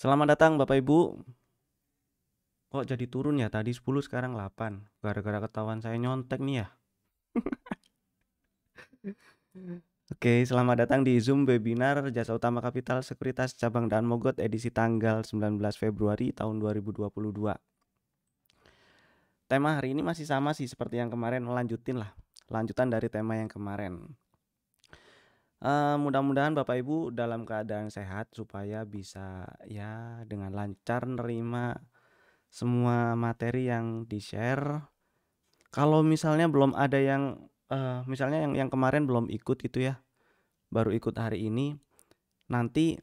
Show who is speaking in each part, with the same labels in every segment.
Speaker 1: Selamat datang Bapak Ibu. Kok jadi turun ya? Tadi 10 sekarang 8. Gara-gara ketahuan saya nyontek nih ya. Oke, selamat datang di Zoom webinar Jasa Utama Kapital Sekuritas Cabang dan Mogot edisi tanggal 19 Februari tahun 2022. Tema hari ini masih sama sih seperti yang kemarin, lanjutin lah. Lanjutan dari tema yang kemarin. Uh, mudah-mudahan Bapak Ibu dalam keadaan sehat supaya bisa ya dengan lancar nerima semua materi yang di-share. Kalau misalnya belum ada yang, uh, misalnya yang yang kemarin belum ikut gitu ya, baru ikut hari ini, nanti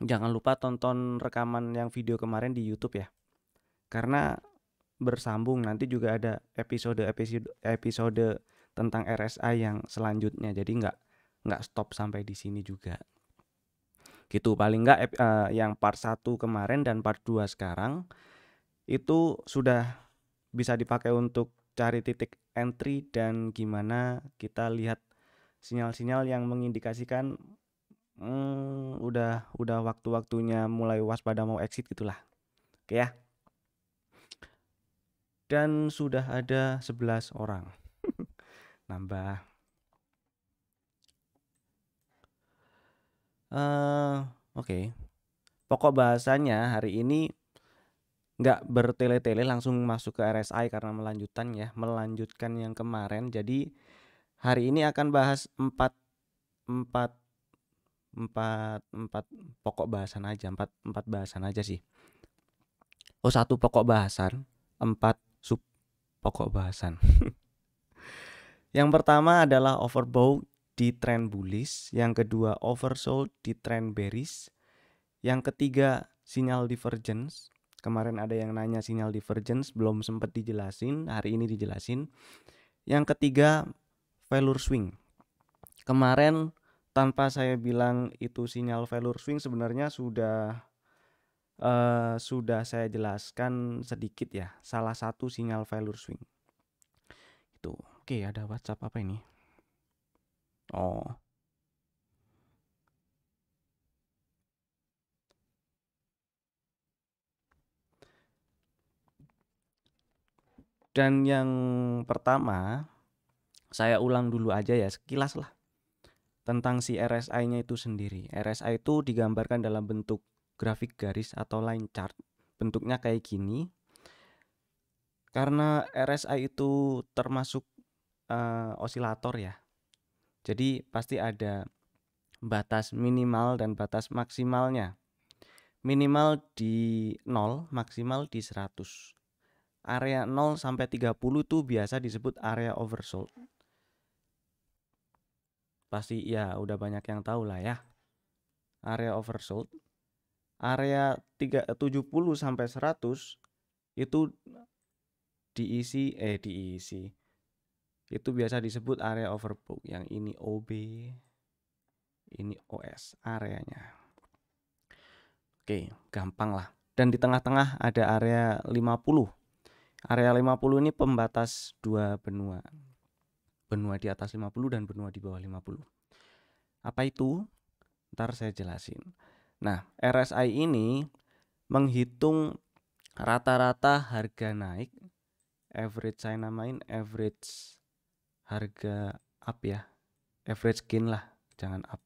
Speaker 1: jangan lupa tonton rekaman yang video kemarin di YouTube ya. Karena bersambung nanti juga ada episode-episode episode tentang RSA yang selanjutnya. Jadi nggak nggak stop sampai di sini juga gitu paling nggak uh, yang part 1 kemarin dan part 2 sekarang itu sudah bisa dipakai untuk cari titik entry dan gimana kita lihat sinyal-sinyal yang mengindikasikan hmm, udah udah waktu-waktunya mulai waspada mau exit gitulah oke ya dan sudah ada 11 orang nambah Uh, oke. Pokok bahasanya hari ini nggak bertele-tele langsung masuk ke RSI karena melanjutkan ya, melanjutkan yang kemarin. Jadi hari ini akan bahas empat empat empat empat pokok bahasan aja, empat empat bahasan aja sih. Oh, satu pokok bahasan, empat sub pokok bahasan. yang pertama adalah overbought di trend bullish, yang kedua oversold di trend bearish, yang ketiga sinyal divergence. Kemarin ada yang nanya sinyal divergence belum sempat dijelasin, hari ini dijelasin. Yang ketiga failure swing. Kemarin tanpa saya bilang itu sinyal failure swing sebenarnya sudah uh, sudah saya jelaskan sedikit ya salah satu sinyal failure swing. Itu. Oke, ada WhatsApp apa ini? Dan yang pertama, saya ulang dulu aja ya sekilas lah tentang si RSI-nya itu sendiri. RSI itu digambarkan dalam bentuk grafik garis atau line chart. Bentuknya kayak gini. Karena RSI itu termasuk uh, osilator ya. Jadi pasti ada batas minimal dan batas maksimalnya. Minimal di 0, maksimal di 100. Area 0 sampai 30 itu biasa disebut area oversold. Pasti ya udah banyak yang tahu lah ya. Area oversold. Area 3, 70 sampai 100 itu diisi eh diisi itu biasa disebut area overbook yang ini OB ini OS areanya oke gampang lah dan di tengah-tengah ada area 50 area 50 ini pembatas dua benua benua di atas 50 dan benua di bawah 50 apa itu ntar saya jelasin nah RSI ini menghitung rata-rata harga naik average saya namain average harga up ya average gain lah jangan up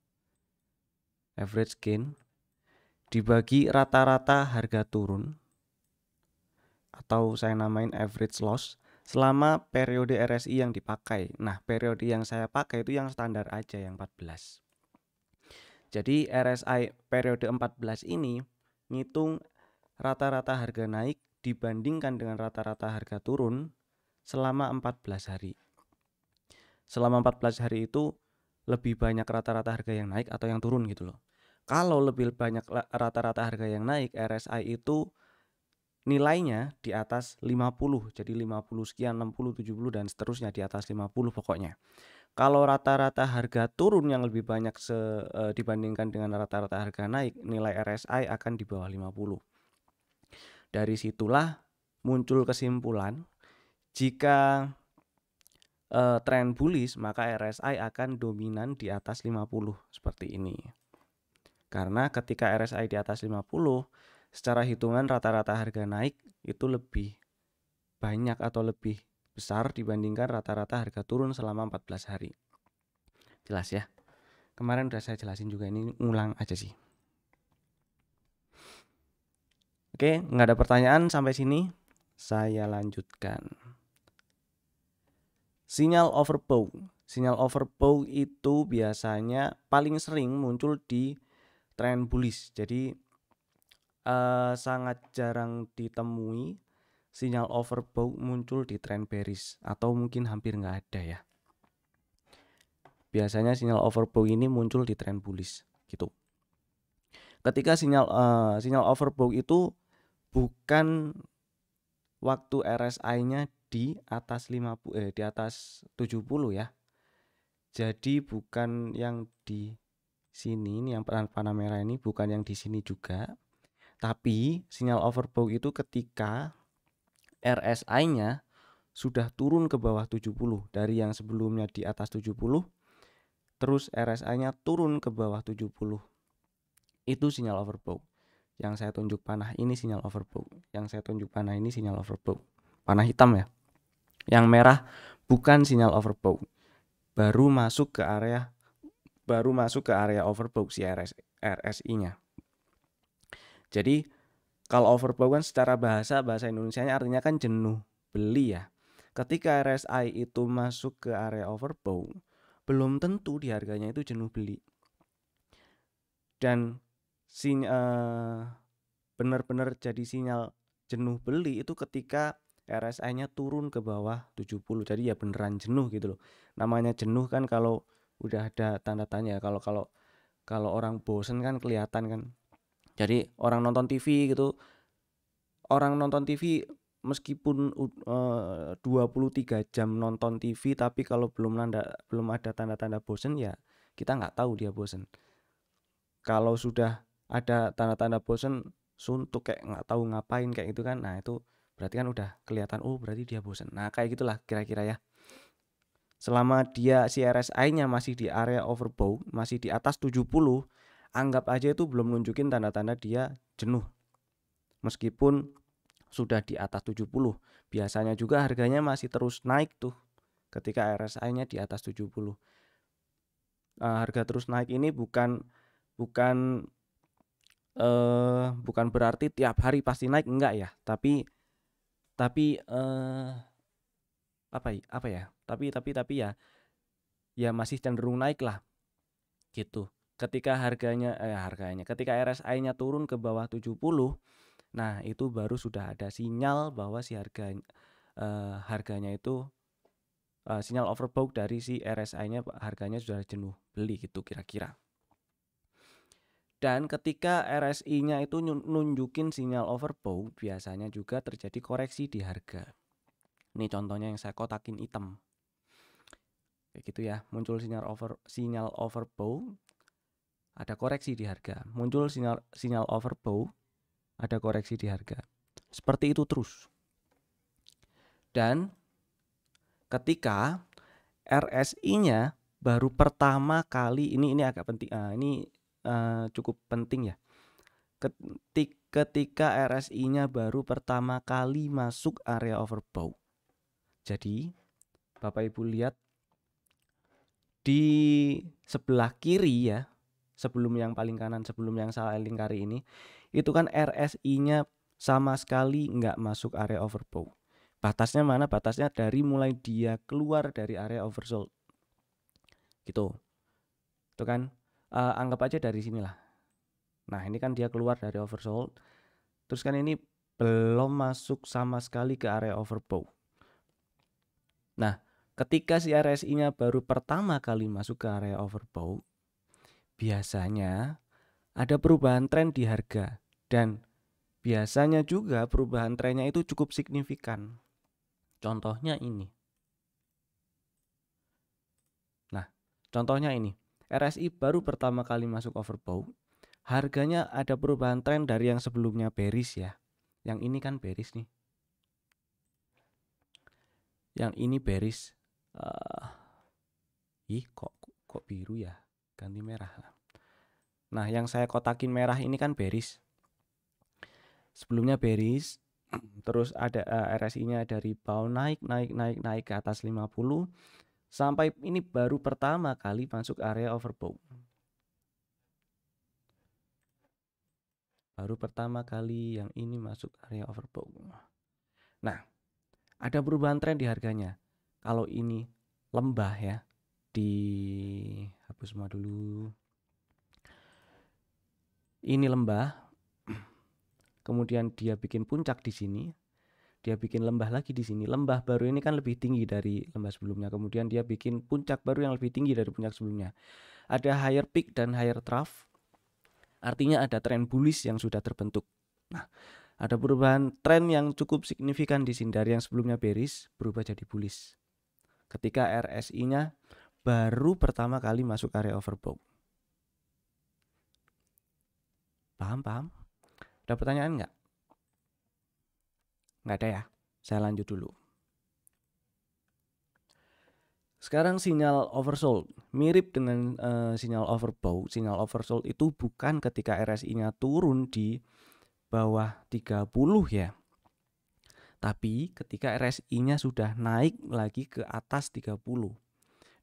Speaker 1: average gain dibagi rata-rata harga turun atau saya namain average loss selama periode RSI yang dipakai. Nah, periode yang saya pakai itu yang standar aja yang 14. Jadi RSI periode 14 ini ngitung rata-rata harga naik dibandingkan dengan rata-rata harga turun selama 14 hari selama 14 hari itu lebih banyak rata-rata harga yang naik atau yang turun gitu loh. Kalau lebih banyak rata-rata harga yang naik, RSI itu nilainya di atas 50. Jadi 50 sekian, 60, 70 dan seterusnya di atas 50 pokoknya. Kalau rata-rata harga turun yang lebih banyak se, e, dibandingkan dengan rata-rata harga naik, nilai RSI akan di bawah 50. Dari situlah muncul kesimpulan jika uh, tren bullish, maka RSI akan dominan di atas 50 seperti ini. Karena ketika RSI di atas 50, secara hitungan rata-rata harga naik itu lebih banyak atau lebih besar dibandingkan rata-rata harga turun selama 14 hari. Jelas ya. Kemarin udah saya jelasin juga ini ngulang aja sih. Oke, nggak ada pertanyaan sampai sini. Saya lanjutkan. Sinyal overbow. Sinyal overbow itu biasanya paling sering muncul di tren bullish. Jadi eh, sangat jarang ditemui sinyal overbow muncul di tren bearish atau mungkin hampir nggak ada ya. Biasanya sinyal overbow ini muncul di tren bullish gitu. Ketika sinyal eh, sinyal overbow itu bukan waktu RSI-nya di atas 50 eh di atas 70 ya. Jadi bukan yang di sini ini yang panah merah ini bukan yang di sini juga. Tapi sinyal overbought itu ketika RSI-nya sudah turun ke bawah 70 dari yang sebelumnya di atas 70 terus RSI-nya turun ke bawah 70. Itu sinyal overbought. Yang saya tunjuk panah ini sinyal overbought. Yang saya tunjuk panah ini sinyal overbought. Panah hitam ya. Yang merah bukan sinyal overbow. Baru masuk ke area baru masuk ke area overbow si RS, RSI-nya. Jadi kalau overbow kan secara bahasa bahasa Indonesia-nya artinya kan jenuh, beli ya. Ketika RSI itu masuk ke area overbow, belum tentu di harganya itu jenuh beli. Dan sin uh, benar-benar jadi sinyal jenuh beli itu ketika RSI-nya turun ke bawah 70. Jadi ya beneran jenuh gitu loh. Namanya jenuh kan kalau udah ada tanda tanya kalau kalau kalau orang bosen kan kelihatan kan. Jadi orang nonton TV gitu orang nonton TV meskipun eh, uh, 23 jam nonton TV tapi kalau belum nanda, belum ada tanda-tanda bosen ya kita nggak tahu dia bosen. Kalau sudah ada tanda-tanda bosen suntuk kayak nggak tahu ngapain kayak gitu kan. Nah, itu berarti kan udah kelihatan oh berarti dia bosen nah kayak gitulah kira-kira ya selama dia si RSI-nya masih di area overbow masih di atas 70 anggap aja itu belum nunjukin tanda-tanda dia jenuh meskipun sudah di atas 70 biasanya juga harganya masih terus naik tuh ketika RSI-nya di atas 70 nah, eh, harga terus naik ini bukan bukan eh bukan berarti tiap hari pasti naik enggak ya tapi tapi uh, apa ya, apa ya tapi tapi tapi ya ya masih cenderung naik lah gitu ketika harganya eh harganya ketika RSI-nya turun ke bawah 70 nah itu baru sudah ada sinyal bahwa si harga eh, harganya itu eh, sinyal overbought dari si RSI-nya harganya sudah jenuh beli gitu kira-kira dan ketika RSI-nya itu nunjukin sinyal overbought, biasanya juga terjadi koreksi di harga. Ini contohnya yang saya kotakin hitam. Kayak gitu ya, muncul sinyal over sinyal overbought, ada koreksi di harga. Muncul sinyal sinyal overbought, ada koreksi di harga. Seperti itu terus. Dan ketika RSI-nya baru pertama kali ini ini agak penting. Ah, ini uh, cukup penting ya. Ketik, ketika RSI-nya baru pertama kali masuk area overbow. Jadi, Bapak Ibu lihat di sebelah kiri ya, sebelum yang paling kanan, sebelum yang salah lingkari ini, itu kan RSI-nya sama sekali nggak masuk area overbow. Batasnya mana? Batasnya dari mulai dia keluar dari area oversold. Gitu. Itu kan uh, anggap aja dari sinilah. Nah, ini kan dia keluar dari oversold. Terus kan ini belum masuk sama sekali ke area overbought. Nah, ketika si RSI-nya baru pertama kali masuk ke area overbought, biasanya ada perubahan tren di harga dan biasanya juga perubahan trennya itu cukup signifikan. Contohnya ini. Nah, contohnya ini RSI baru pertama kali masuk overbought, harganya ada perubahan tren dari yang sebelumnya bearish ya. Yang ini kan bearish nih. Yang ini bearish. Uh, ih kok kok biru ya? Ganti merah. Nah, yang saya kotakin merah ini kan bearish. Sebelumnya bearish, terus ada uh, eh, RSI-nya dari bawah naik, naik, naik, naik ke atas 50 Sampai ini baru pertama kali masuk area overbow. Baru pertama kali yang ini masuk area overbow. Nah, ada perubahan tren di harganya. Kalau ini lembah ya, di hapus semua dulu. Ini lembah. Kemudian dia bikin puncak di sini, dia bikin lembah lagi di sini. Lembah baru ini kan lebih tinggi dari lembah sebelumnya. Kemudian dia bikin puncak baru yang lebih tinggi dari puncak sebelumnya. Ada higher peak dan higher trough. Artinya ada tren bullish yang sudah terbentuk. Nah, ada perubahan tren yang cukup signifikan di sini dari yang sebelumnya bearish berubah jadi bullish. Ketika RSI-nya baru pertama kali masuk area overbought. Paham, paham? Ada pertanyaan nggak? Nggak ada ya? Saya lanjut dulu. Sekarang sinyal oversold mirip dengan uh, sinyal overbought. Sinyal oversold itu bukan ketika RSI-nya turun di bawah 30 ya. Tapi ketika RSI-nya sudah naik lagi ke atas 30.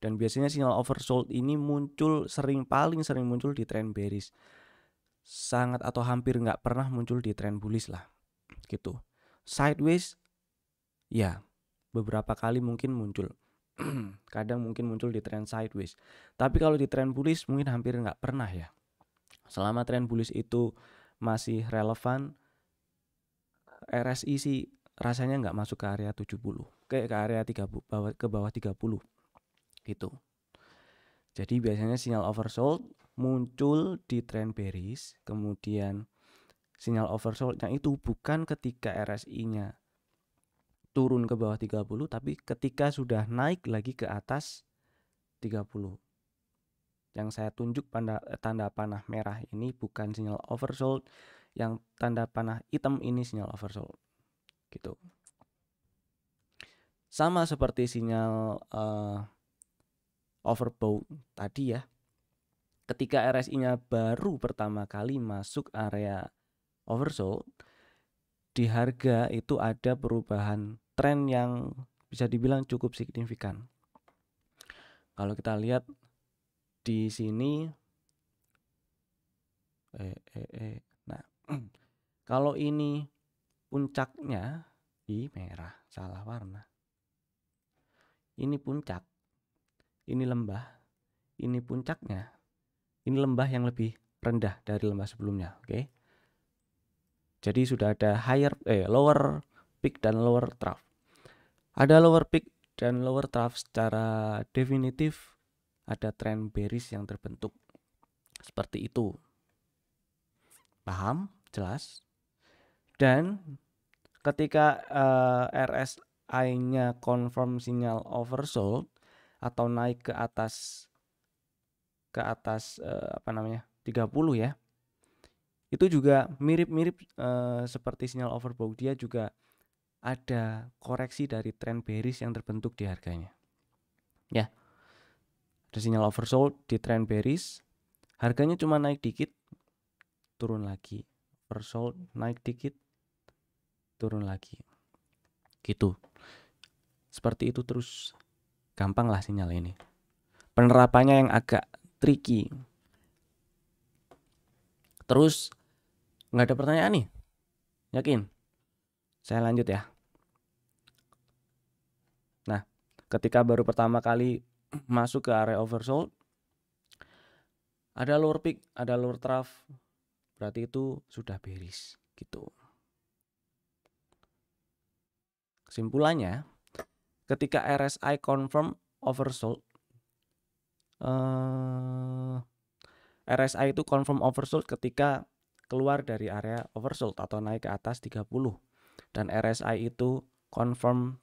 Speaker 1: Dan biasanya sinyal oversold ini muncul sering paling sering muncul di trend bearish. Sangat atau hampir nggak pernah muncul di trend bullish lah. Gitu sideways ya beberapa kali mungkin muncul kadang mungkin muncul di trend sideways tapi kalau di trend bullish mungkin hampir nggak pernah ya selama trend bullish itu masih relevan RSI sih rasanya nggak masuk ke area 70 ke ke area 30 bawah ke bawah 30 gitu jadi biasanya sinyal oversold muncul di trend bearish kemudian sinyal oversold oversoldnya itu bukan ketika RSI-nya turun ke bawah 30 tapi ketika sudah naik lagi ke atas 30 yang saya tunjuk pada eh, tanda panah merah ini bukan sinyal oversold yang tanda panah hitam ini sinyal oversold gitu sama seperti sinyal uh, overbought tadi ya ketika RSI-nya baru pertama kali masuk area oversold di harga itu ada perubahan tren yang bisa dibilang cukup signifikan. Kalau kita lihat di sini eh, eh, eh. nah kalau ini puncaknya di merah, salah warna. Ini puncak. Ini lembah. Ini puncaknya. Ini lembah yang lebih rendah dari lembah sebelumnya, oke. Okay? Jadi sudah ada higher eh lower peak dan lower trough. Ada lower peak dan lower trough secara definitif ada trend bearish yang terbentuk. Seperti itu. Paham? Jelas? Dan ketika uh, eh, RSI-nya confirm sinyal oversold atau naik ke atas ke atas uh, apa namanya? 30 ya itu juga mirip-mirip uh, seperti sinyal overbought dia juga ada koreksi dari trend bearish yang terbentuk di harganya. Ya. Ada sinyal oversold di trend bearish, harganya cuma naik dikit, turun lagi. Oversold naik dikit, turun lagi. Gitu. Seperti itu terus gampang lah sinyal ini. Penerapannya yang agak tricky Terus nggak ada pertanyaan nih? Yakin? Saya lanjut ya. Nah, ketika baru pertama kali masuk ke area oversold, ada lower peak, ada lower trough. Berarti itu sudah beris gitu. Kesimpulannya, ketika RSI confirm oversold, eh, RSI itu confirm oversold ketika keluar dari area oversold atau naik ke atas 30 dan RSI itu confirm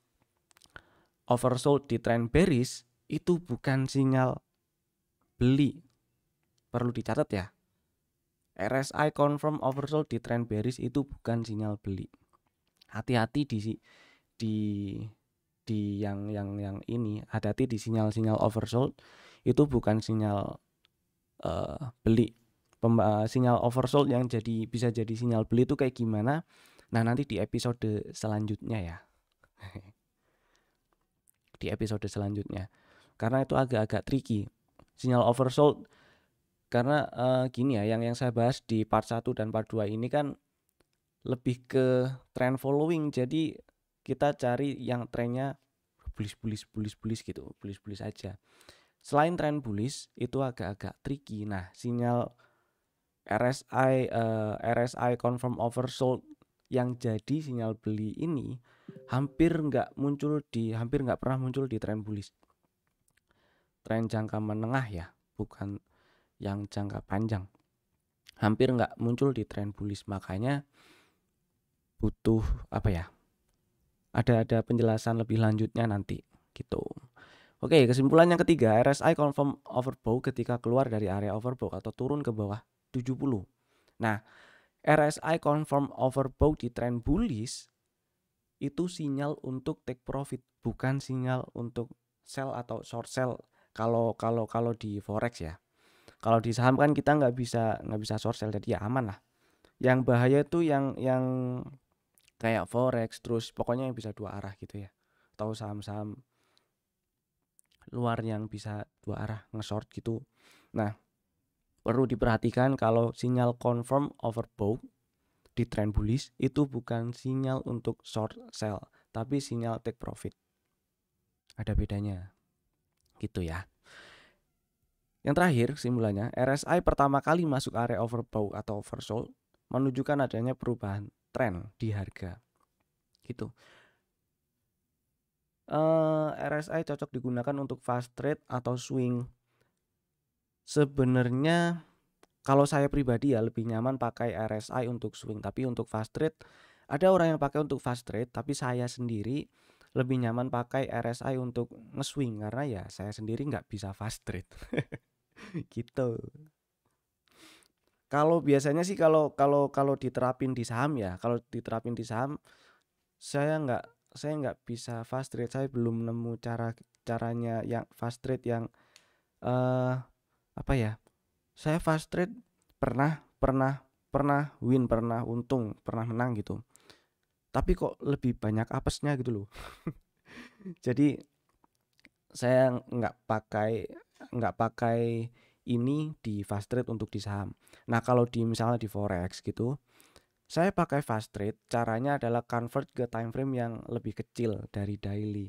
Speaker 1: oversold di trend bearish itu bukan sinyal beli perlu dicatat ya RSI confirm oversold di trend bearish itu bukan sinyal beli hati-hati di di di yang yang yang ini hati-hati di sinyal-sinyal oversold itu bukan sinyal uh, beli Pemba eh, sinyal oversold yang jadi bisa jadi sinyal beli itu kayak gimana nah nanti di episode selanjutnya ya di episode selanjutnya karena itu agak-agak tricky sinyal oversold karena uh, gini ya yang yang saya bahas di part 1 dan part 2 ini kan lebih ke trend following jadi kita cari yang trennya bullish bullish bullish bullish gitu bullish bullish aja Selain tren bullish itu agak-agak tricky. Nah, sinyal RSI uh, eh, RSI confirm oversold yang jadi sinyal beli ini hampir nggak muncul di hampir nggak pernah muncul di tren bullish. Tren jangka menengah ya, bukan yang jangka panjang. Hampir nggak muncul di tren bullish makanya butuh apa ya? Ada ada penjelasan lebih lanjutnya nanti gitu. Oke, kesimpulan yang ketiga, RSI confirm overbow ketika keluar dari area overbow atau turun ke bawah 70. Nah, RSI confirm overbow di trend bullish itu sinyal untuk take profit, bukan sinyal untuk sell atau short sell kalau kalau kalau di forex ya. Kalau di saham kan kita nggak bisa nggak bisa short sell jadi ya aman lah. Yang bahaya itu yang yang kayak forex terus pokoknya yang bisa dua arah gitu ya. Atau saham-saham luar yang bisa dua arah nge gitu. Nah, perlu diperhatikan kalau sinyal confirm overbought di trend bullish itu bukan sinyal untuk short sell, tapi sinyal take profit. Ada bedanya. Gitu ya. Yang terakhir simbolnya RSI pertama kali masuk area overbought atau oversold menunjukkan adanya perubahan tren di harga. Gitu uh, eh, RSI cocok digunakan untuk fast trade atau swing. Sebenarnya kalau saya pribadi ya lebih nyaman pakai RSI untuk swing, tapi untuk fast trade ada orang yang pakai untuk fast trade, tapi saya sendiri lebih nyaman pakai RSI untuk nge-swing karena ya saya sendiri nggak bisa fast trade gitu kalau biasanya sih kalau kalau kalau diterapin di saham ya kalau diterapin di saham saya nggak saya nggak bisa fast trade saya belum nemu cara caranya yang fast trade yang uh, apa ya saya fast trade pernah pernah pernah win pernah untung pernah menang gitu tapi kok lebih banyak apesnya gitu loh jadi saya nggak pakai nggak pakai ini di fast trade untuk di saham nah kalau di misalnya di forex gitu saya pakai fast trade, caranya adalah convert ke time frame yang lebih kecil dari daily.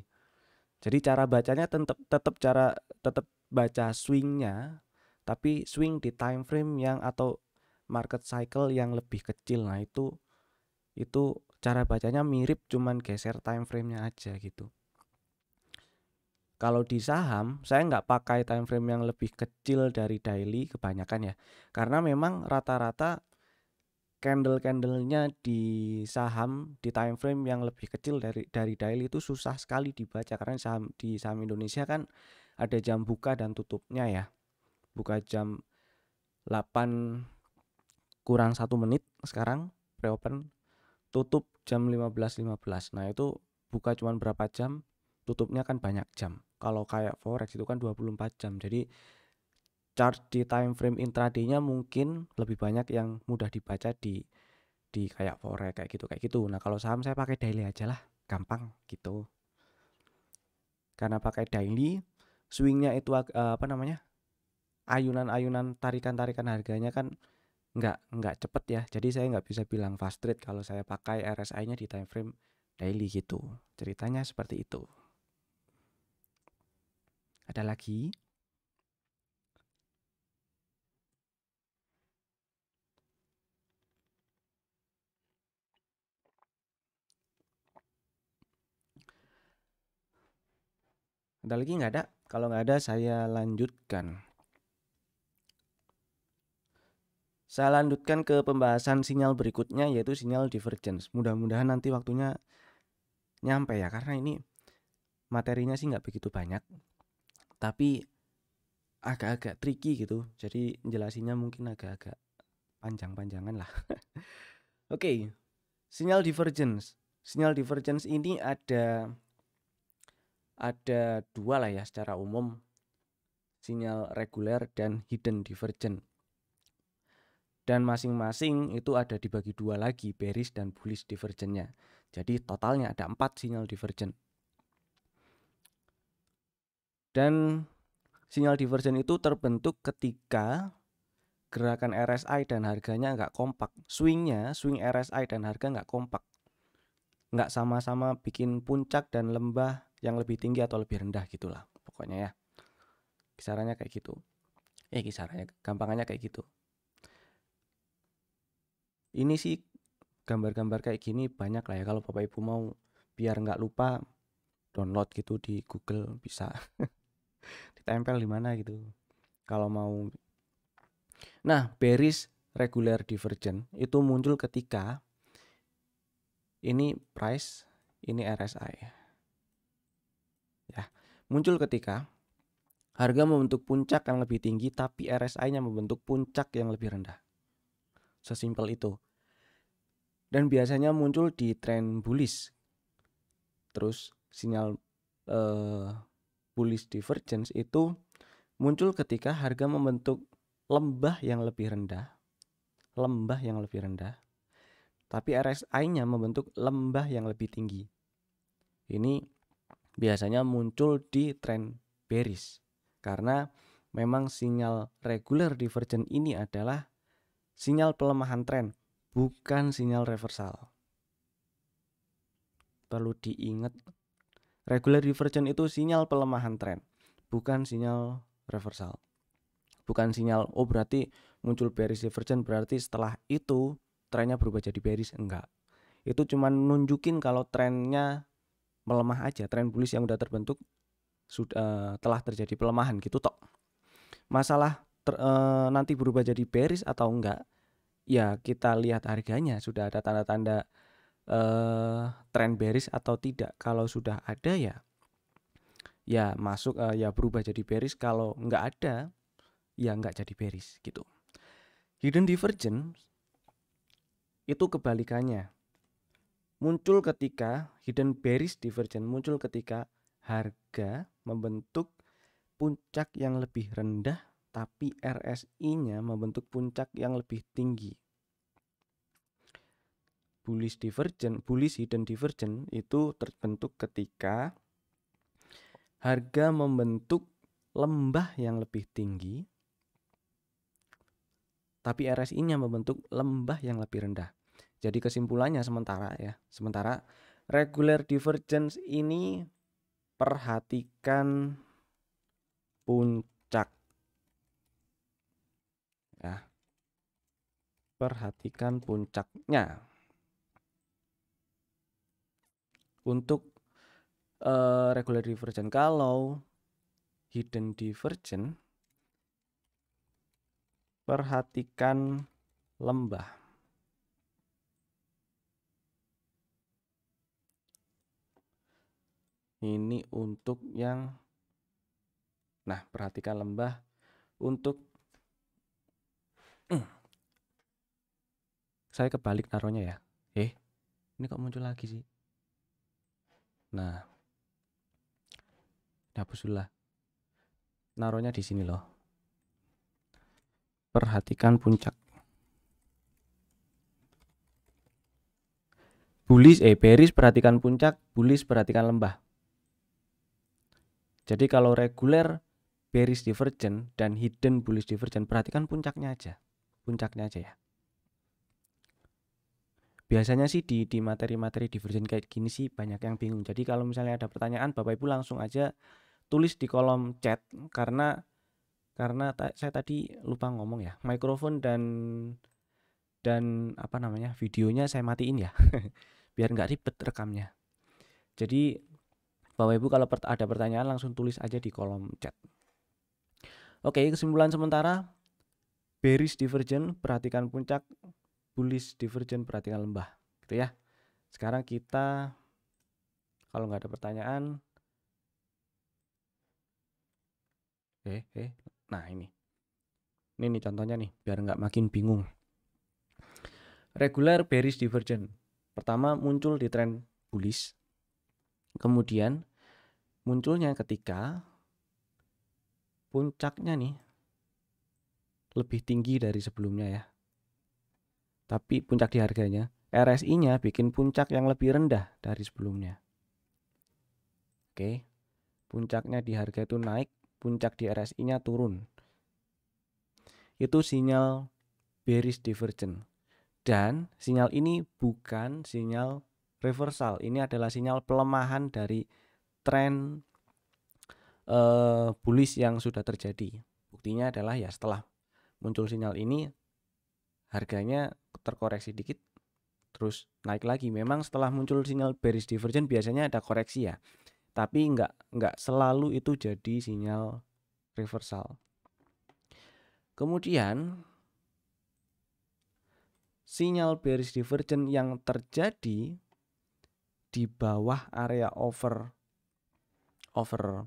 Speaker 1: Jadi cara bacanya tetap tetap cara tetap baca swingnya, tapi swing di time frame yang atau market cycle yang lebih kecil. Nah itu itu cara bacanya mirip, cuman geser time frame-nya aja gitu. Kalau di saham, saya nggak pakai time frame yang lebih kecil dari daily kebanyakan ya, karena memang rata-rata candle-candlenya di saham di time frame yang lebih kecil dari dari daily itu susah sekali dibaca karena saham di saham Indonesia kan ada jam buka dan tutupnya ya. Buka jam 8 kurang satu menit sekarang pre-open tutup jam 15.15. belas. Nah, itu buka cuma berapa jam, tutupnya kan banyak jam. Kalau kayak forex itu kan 24 jam. Jadi chart di time frame intraday-nya mungkin lebih banyak yang mudah dibaca di di kayak forex kayak gitu kayak gitu. Nah, kalau saham saya pakai daily aja lah, gampang gitu. Karena pakai daily, swingnya itu eh, apa namanya? ayunan-ayunan tarikan-tarikan harganya kan nggak nggak cepet ya jadi saya nggak bisa bilang fast trade kalau saya pakai RSI nya di time frame daily gitu ceritanya seperti itu ada lagi Ada lagi nggak ada? Kalau nggak ada saya lanjutkan. Saya lanjutkan ke pembahasan sinyal berikutnya yaitu sinyal divergence. Mudah-mudahan nanti waktunya nyampe ya karena ini materinya sih nggak begitu banyak. Tapi agak-agak tricky gitu. Jadi jelasinya mungkin agak-agak panjang-panjangan lah. Oke, okay. sinyal divergence. Sinyal divergence ini ada ada dua lah ya secara umum sinyal reguler dan hidden divergent dan masing-masing itu ada dibagi dua lagi bearish dan bullish divergennya jadi totalnya ada empat sinyal divergen dan sinyal divergen itu terbentuk ketika gerakan RSI dan harganya nggak kompak swingnya swing RSI dan harga nggak kompak nggak sama-sama bikin puncak dan lembah yang lebih tinggi atau lebih rendah gitulah pokoknya ya kisarannya kayak gitu eh kisarannya gampangannya kayak gitu ini sih gambar-gambar kayak gini banyak lah ya kalau bapak ibu mau biar nggak lupa download gitu di Google bisa ditempel di mana gitu kalau mau nah beris regular divergent itu muncul ketika ini price ini RSI ya, muncul ketika harga membentuk puncak yang lebih tinggi tapi RSI-nya membentuk puncak yang lebih rendah. Sesimpel itu. Dan biasanya muncul di tren bullish. Terus sinyal eh, bullish divergence itu muncul ketika harga membentuk lembah yang lebih rendah. Lembah yang lebih rendah. Tapi RSI-nya membentuk lembah yang lebih tinggi. Ini biasanya muncul di tren bearish karena memang sinyal regular divergen ini adalah sinyal pelemahan tren, bukan sinyal reversal. Perlu diingat, regular divergen itu sinyal pelemahan tren, bukan sinyal reversal. Bukan sinyal, oh berarti muncul bearish divergen berarti setelah itu trennya berubah jadi bearish, enggak. Itu cuma nunjukin kalau trennya melemah aja tren bullish yang udah terbentuk sudah eh, uh, telah terjadi pelemahan gitu tok masalah ter, uh, nanti berubah jadi bearish atau enggak ya kita lihat harganya sudah ada tanda-tanda uh, tren bearish atau tidak kalau sudah ada ya ya masuk uh, ya berubah jadi bearish kalau enggak ada ya enggak jadi bearish gitu hidden divergence itu kebalikannya muncul ketika hidden bearish divergence muncul ketika harga membentuk puncak yang lebih rendah tapi RSI-nya membentuk puncak yang lebih tinggi. Bullish divergence, bullish hidden divergence itu terbentuk ketika harga membentuk lembah yang lebih tinggi tapi RSI-nya membentuk lembah yang lebih rendah. Jadi kesimpulannya sementara ya, sementara regular divergence ini perhatikan puncak. Ya. Perhatikan puncaknya. Untuk uh, eh, regular divergence kalau hidden divergence perhatikan lembah ini untuk yang nah perhatikan lembah untuk hmm. saya kebalik naruhnya ya eh ini kok muncul lagi sih nah hapus nah, dulu lah naruhnya di sini loh perhatikan puncak bulis eh beris perhatikan puncak bulis perhatikan lembah jadi kalau reguler bearish divergent dan hidden bullish divergent perhatikan puncaknya aja. Puncaknya aja ya. Biasanya sih di di materi-materi divergent kayak gini sih banyak yang bingung. Jadi kalau misalnya ada pertanyaan Bapak Ibu langsung aja tulis di kolom chat karena karena ta saya tadi lupa ngomong ya. Mikrofon dan dan apa namanya? videonya saya matiin ya. Biar nggak ribet rekamnya. Jadi Bapak Ibu kalau ada pertanyaan langsung tulis aja di kolom chat. Oke, kesimpulan sementara bearish divergent perhatikan puncak, bullish divergent perhatikan lembah, gitu ya. Sekarang kita kalau nggak ada pertanyaan, eh, eh, nah ini, ini nih contohnya nih, biar nggak makin bingung. Regular bearish divergent. Pertama muncul di tren bullish, Kemudian munculnya ketika puncaknya nih lebih tinggi dari sebelumnya ya. Tapi puncak di harganya, RSI-nya bikin puncak yang lebih rendah dari sebelumnya. Oke. Puncaknya di harga itu naik, puncak di RSI-nya turun. Itu sinyal bearish divergence. Dan sinyal ini bukan sinyal reversal. Ini adalah sinyal pelemahan dari tren uh, bullish yang sudah terjadi. Buktinya adalah ya setelah muncul sinyal ini harganya terkoreksi dikit terus naik lagi. Memang setelah muncul sinyal bearish divergence biasanya ada koreksi ya. Tapi enggak enggak selalu itu jadi sinyal reversal. Kemudian sinyal bearish divergence yang terjadi di bawah area over over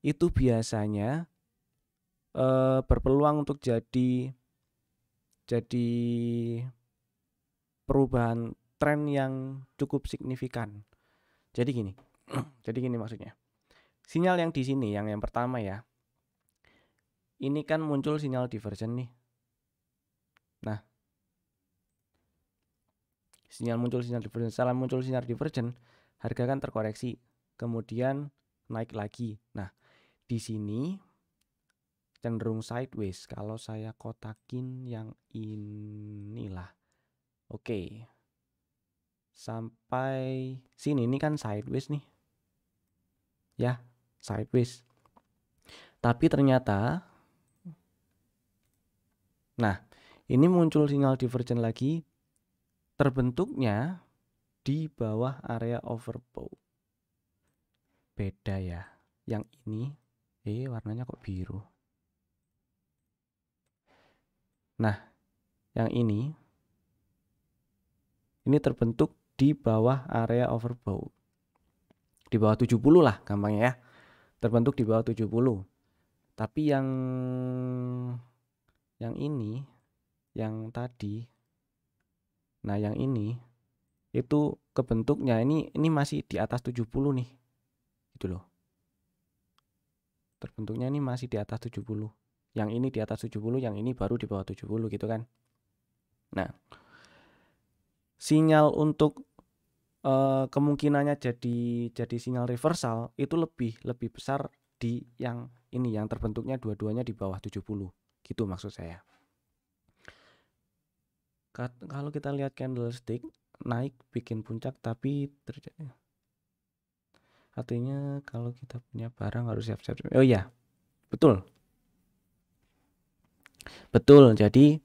Speaker 1: itu biasanya e, berpeluang untuk jadi jadi perubahan tren yang cukup signifikan. Jadi gini. jadi gini maksudnya. Sinyal yang di sini yang yang pertama ya. Ini kan muncul sinyal divergen nih sinyal muncul sinyal divergen salah muncul sinyal divergen harga kan terkoreksi kemudian naik lagi nah di sini cenderung sideways kalau saya kotakin yang inilah oke sampai sini ini kan sideways nih ya sideways tapi ternyata nah ini muncul sinyal divergen lagi terbentuknya di bawah area overbow. Beda ya. Yang ini, eh warnanya kok biru. Nah, yang ini, ini terbentuk di bawah area overbow. Di bawah 70 lah gampangnya ya. Terbentuk di bawah 70. Tapi yang yang ini, yang tadi Nah, yang ini itu kebentuknya ini ini masih di atas 70 nih. Gitu loh. Terbentuknya ini masih di atas 70. Yang ini di atas 70, yang ini baru di bawah 70 gitu kan. Nah, sinyal untuk uh, kemungkinannya jadi jadi sinyal reversal itu lebih lebih besar di yang ini yang terbentuknya dua-duanya di bawah 70. Gitu maksud saya kalau kita lihat candlestick naik bikin puncak tapi terjadi artinya kalau kita punya barang harus siap-siap oh iya, betul betul jadi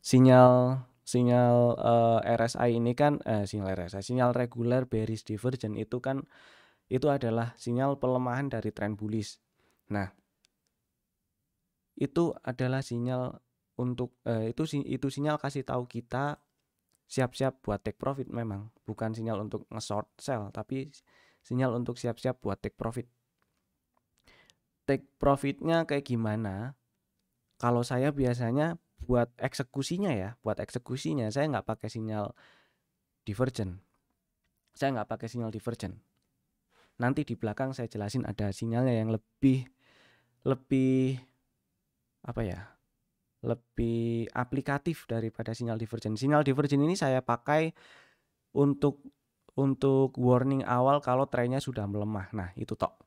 Speaker 1: sinyal sinyal uh, eh, RSI ini kan eh, sinyal RSI sinyal reguler bearish divergent itu kan itu adalah sinyal pelemahan dari tren bullish nah itu adalah sinyal untuk eh, itu itu sinyal kasih tahu kita siap-siap buat take profit memang bukan sinyal untuk nge-short sell tapi sinyal untuk siap-siap buat take profit take profitnya kayak gimana kalau saya biasanya buat eksekusinya ya buat eksekusinya saya nggak pakai sinyal divergen saya nggak pakai sinyal divergen nanti di belakang saya jelasin ada sinyalnya yang lebih lebih apa ya lebih aplikatif daripada sinyal divergen. Sinyal divergen ini saya pakai untuk untuk warning awal kalau trennya sudah melemah. Nah, itu tok.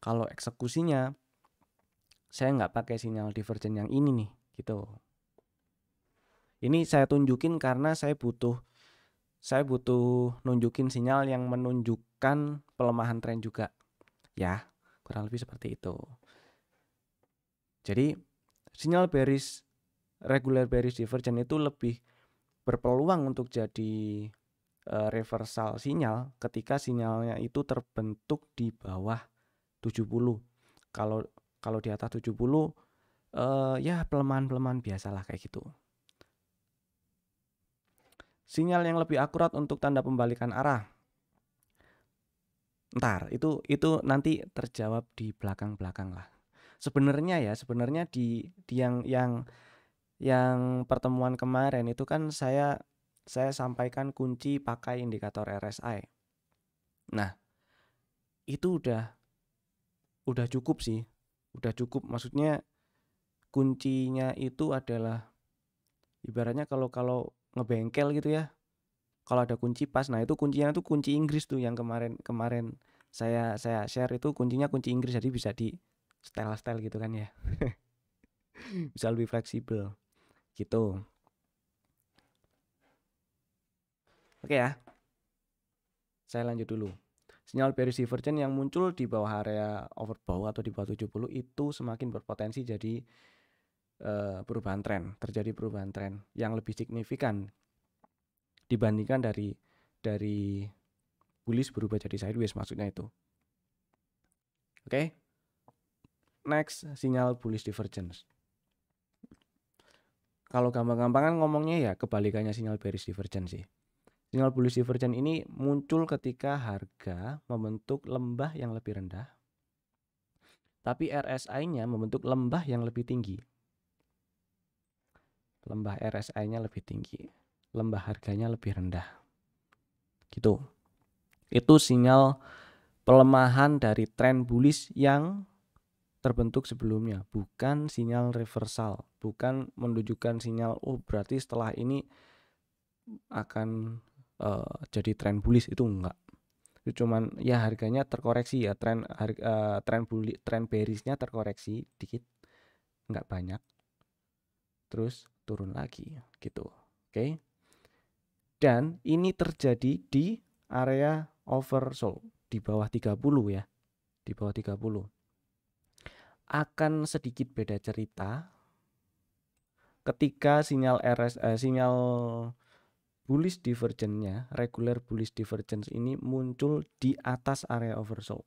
Speaker 1: Kalau eksekusinya saya nggak pakai sinyal divergen yang ini nih, gitu. Ini saya tunjukin karena saya butuh saya butuh nunjukin sinyal yang menunjukkan pelemahan tren juga. Ya, kurang lebih seperti itu. Jadi sinyal bearish regular bearish divergence itu lebih berpeluang untuk jadi uh, reversal sinyal ketika sinyalnya itu terbentuk di bawah 70. Kalau kalau di atas 70 uh, eh, ya pelemahan-pelemahan biasalah kayak gitu. Sinyal yang lebih akurat untuk tanda pembalikan arah. Ntar itu itu nanti terjawab di belakang-belakang lah. Sebenarnya ya, sebenarnya di, di yang yang yang pertemuan kemarin itu kan saya saya sampaikan kunci pakai indikator RSI. Nah, itu udah udah cukup sih. Udah cukup maksudnya kuncinya itu adalah ibaratnya kalau kalau ngebengkel gitu ya. Kalau ada kunci pas, nah itu kuncinya itu kunci Inggris tuh yang kemarin kemarin saya saya share itu kuncinya kunci Inggris jadi bisa di style-style gitu kan ya. bisa lebih fleksibel gitu oke ya saya lanjut dulu sinyal bearish divergence yang muncul di bawah area overbought atau di bawah 70 itu semakin berpotensi jadi uh, perubahan tren, terjadi perubahan tren yang lebih signifikan dibandingkan dari dari bullish berubah jadi sideways maksudnya itu. Oke. Okay? Next, sinyal bullish divergence kalau gampang-gampangan ngomongnya ya kebalikannya sinyal bearish divergence sih. Sinyal bullish divergence ini muncul ketika harga membentuk lembah yang lebih rendah tapi RSI-nya membentuk lembah yang lebih tinggi. Lembah RSI-nya lebih tinggi, lembah harganya lebih rendah. Gitu. Itu sinyal pelemahan dari tren bullish yang terbentuk sebelumnya, bukan sinyal reversal, bukan menunjukkan sinyal oh berarti setelah ini akan uh, jadi tren bullish itu enggak. Itu cuman ya harganya terkoreksi ya tren harga uh, eh, tren bullish tren bearishnya terkoreksi dikit enggak banyak. Terus turun lagi gitu. Oke. Okay? Dan ini terjadi di area oversold di bawah 30 ya. Di bawah 30 akan sedikit beda cerita ketika sinyal RS eh, sinyal bullish divergennya regular bullish divergence ini muncul di atas area oversold.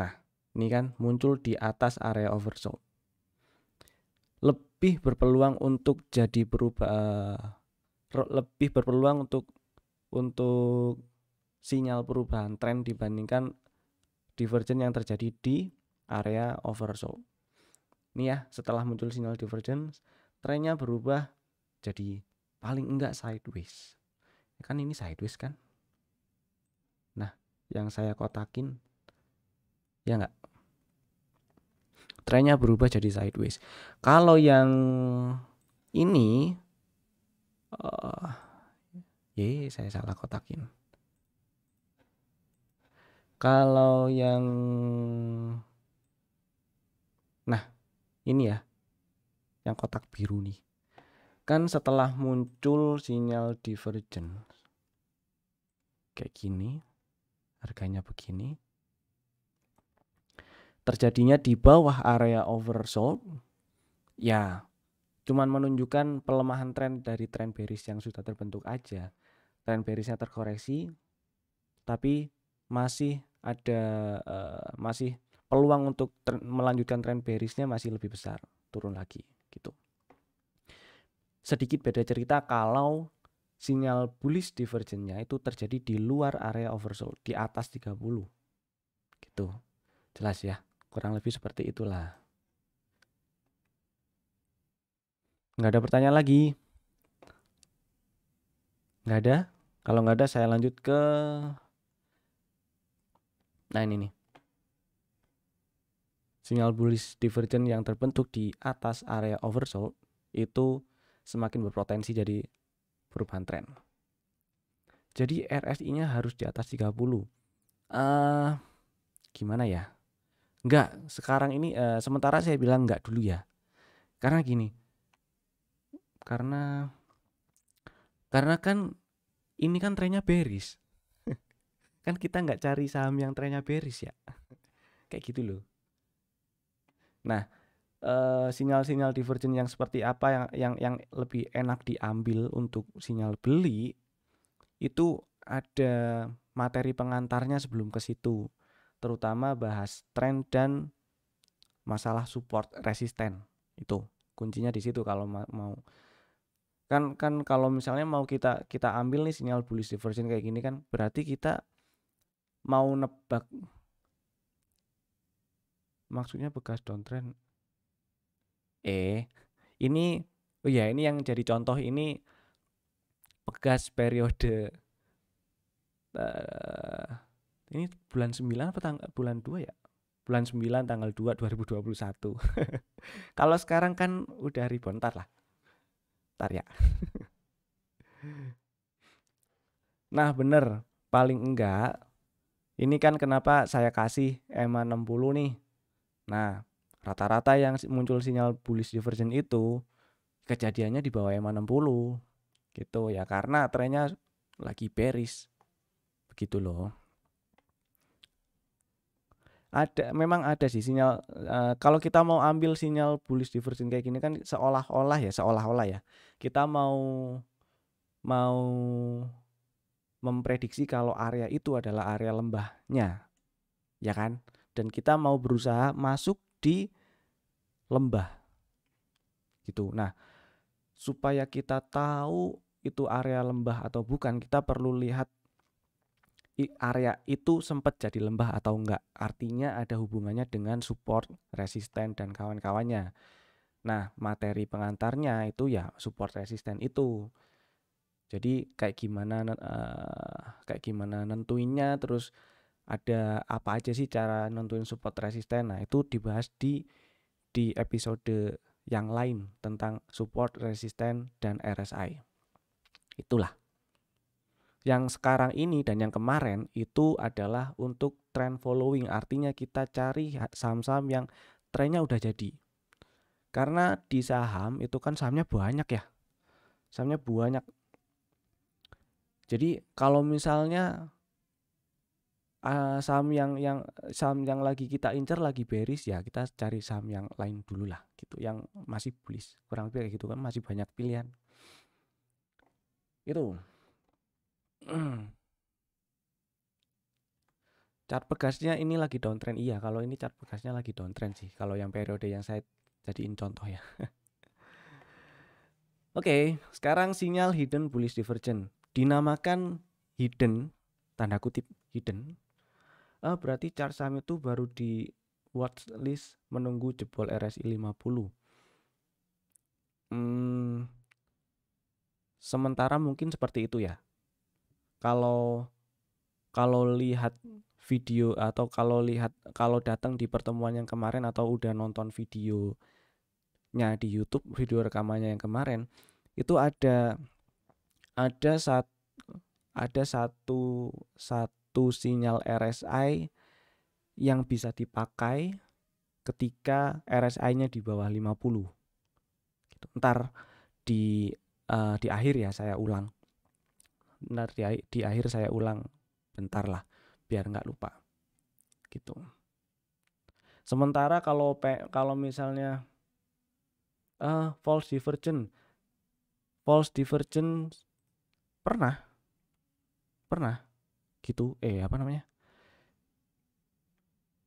Speaker 1: Nah, ini kan muncul di atas area oversold. Lebih berpeluang untuk jadi berubah eh, lebih berpeluang untuk untuk sinyal perubahan tren dibandingkan divergen yang terjadi di area oversold. Nih ya, setelah muncul sinyal divergence, trennya berubah jadi paling enggak sideways. Ya kan ini sideways kan? Nah, yang saya kotakin ya enggak. Trennya berubah jadi sideways. Kalau yang ini eh uh, ye, saya salah kotakin. Kalau yang nah ini ya yang kotak biru nih. Kan setelah muncul sinyal divergence kayak gini, harganya begini. Terjadinya di bawah area oversold ya cuman menunjukkan pelemahan tren dari trend bearish yang sudah terbentuk aja. Tren bearishnya terkoreksi tapi masih ada uh, masih peluang untuk melanjutkan tren bearishnya masih lebih besar turun lagi gitu sedikit beda cerita kalau sinyal bullish divergennya itu terjadi di luar area oversold di atas 30 gitu jelas ya kurang lebih seperti itulah nggak ada pertanyaan lagi nggak ada kalau nggak ada saya lanjut ke Nah ini nih. Sinyal bullish divergence yang terbentuk di atas area oversold itu semakin berpotensi jadi perubahan tren. Jadi RSI-nya harus di atas 30. Uh, eh, gimana ya? Enggak, sekarang ini uh, sementara saya bilang enggak dulu ya. Karena gini. Karena karena kan ini kan trennya bearish kan kita nggak cari saham yang trennya bearish ya kayak gitu loh nah eh, sinyal-sinyal uh, divergen yang seperti apa yang yang yang lebih enak diambil untuk sinyal beli itu ada materi pengantarnya sebelum ke situ terutama bahas tren dan masalah support resisten itu kuncinya di situ kalau mau kan kan kalau misalnya mau kita kita ambil nih sinyal bullish divergen kayak gini kan berarti kita mau nebak maksudnya bekas downtrend eh ini oh ya ini yang jadi contoh ini bekas periode uh, ini bulan 9 atau tanggal, bulan 2 ya bulan 9 tanggal 2 2021 kalau sekarang kan udah ribon ntar lah ntar ya nah bener paling enggak ini kan kenapa saya kasih EMA 60 nih. Nah, rata-rata yang muncul sinyal bullish divergence itu kejadiannya di bawah EMA 60 gitu ya karena trennya lagi bearish begitu loh ada memang ada sih sinyal uh, kalau kita mau ambil sinyal bullish divergence kayak gini kan seolah-olah ya seolah-olah ya kita mau mau memprediksi kalau area itu adalah area lembahnya. Ya kan? Dan kita mau berusaha masuk di lembah. Gitu. Nah, supaya kita tahu itu area lembah atau bukan, kita perlu lihat area itu sempat jadi lembah atau enggak. Artinya ada hubungannya dengan support, resisten dan kawan-kawannya. Nah, materi pengantarnya itu ya support resisten itu jadi kayak gimana uh, kayak gimana nentuinnya terus ada apa aja sih cara nentuin support resisten nah itu dibahas di di episode yang lain tentang support resisten dan RSI itulah yang sekarang ini dan yang kemarin itu adalah untuk trend following artinya kita cari saham-saham yang trennya udah jadi karena di saham itu kan sahamnya banyak ya sahamnya banyak jadi kalau misalnya uh, saham yang yang saham yang lagi kita incer lagi beris ya kita cari saham yang lain dulu lah gitu yang masih bullish kurang lebih kayak gitu kan masih banyak pilihan itu cat pegasnya ini lagi downtrend iya kalau ini cat pegasnya lagi downtrend sih kalau yang periode yang saya jadiin contoh ya Oke, okay, sekarang sinyal hidden bullish divergence dinamakan hidden tanda kutip hidden uh, berarti Charles Sam itu baru di watch list menunggu jebol RSI 50 hmm, sementara mungkin seperti itu ya kalau kalau lihat video atau kalau lihat kalau datang di pertemuan yang kemarin atau udah nonton videonya di YouTube video rekamannya yang kemarin itu ada ada satu ada satu satu sinyal RSI yang bisa dipakai ketika RSI-nya di bawah 50. Gitu. Ntar di uh, di akhir ya saya ulang. Ntar di, di akhir saya ulang bentar lah biar nggak lupa. Gitu. Sementara kalau kalau misalnya uh, false divergence, false divergence pernah pernah gitu eh apa namanya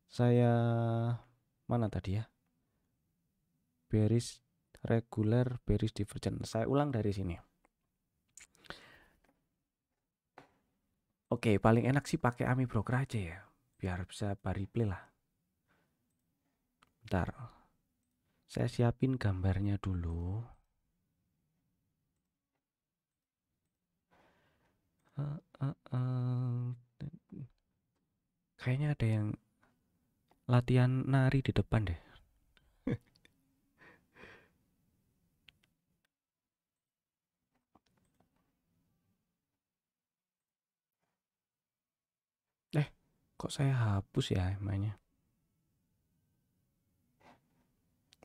Speaker 1: saya mana tadi ya beris regular beris divergent saya ulang dari sini Oke, paling enak sih pakai Ami Broker aja ya, biar bisa replay lah. ntar saya siapin gambarnya dulu. Kayaknya ada yang latihan nari di depan deh. eh, kok saya hapus ya mainnya?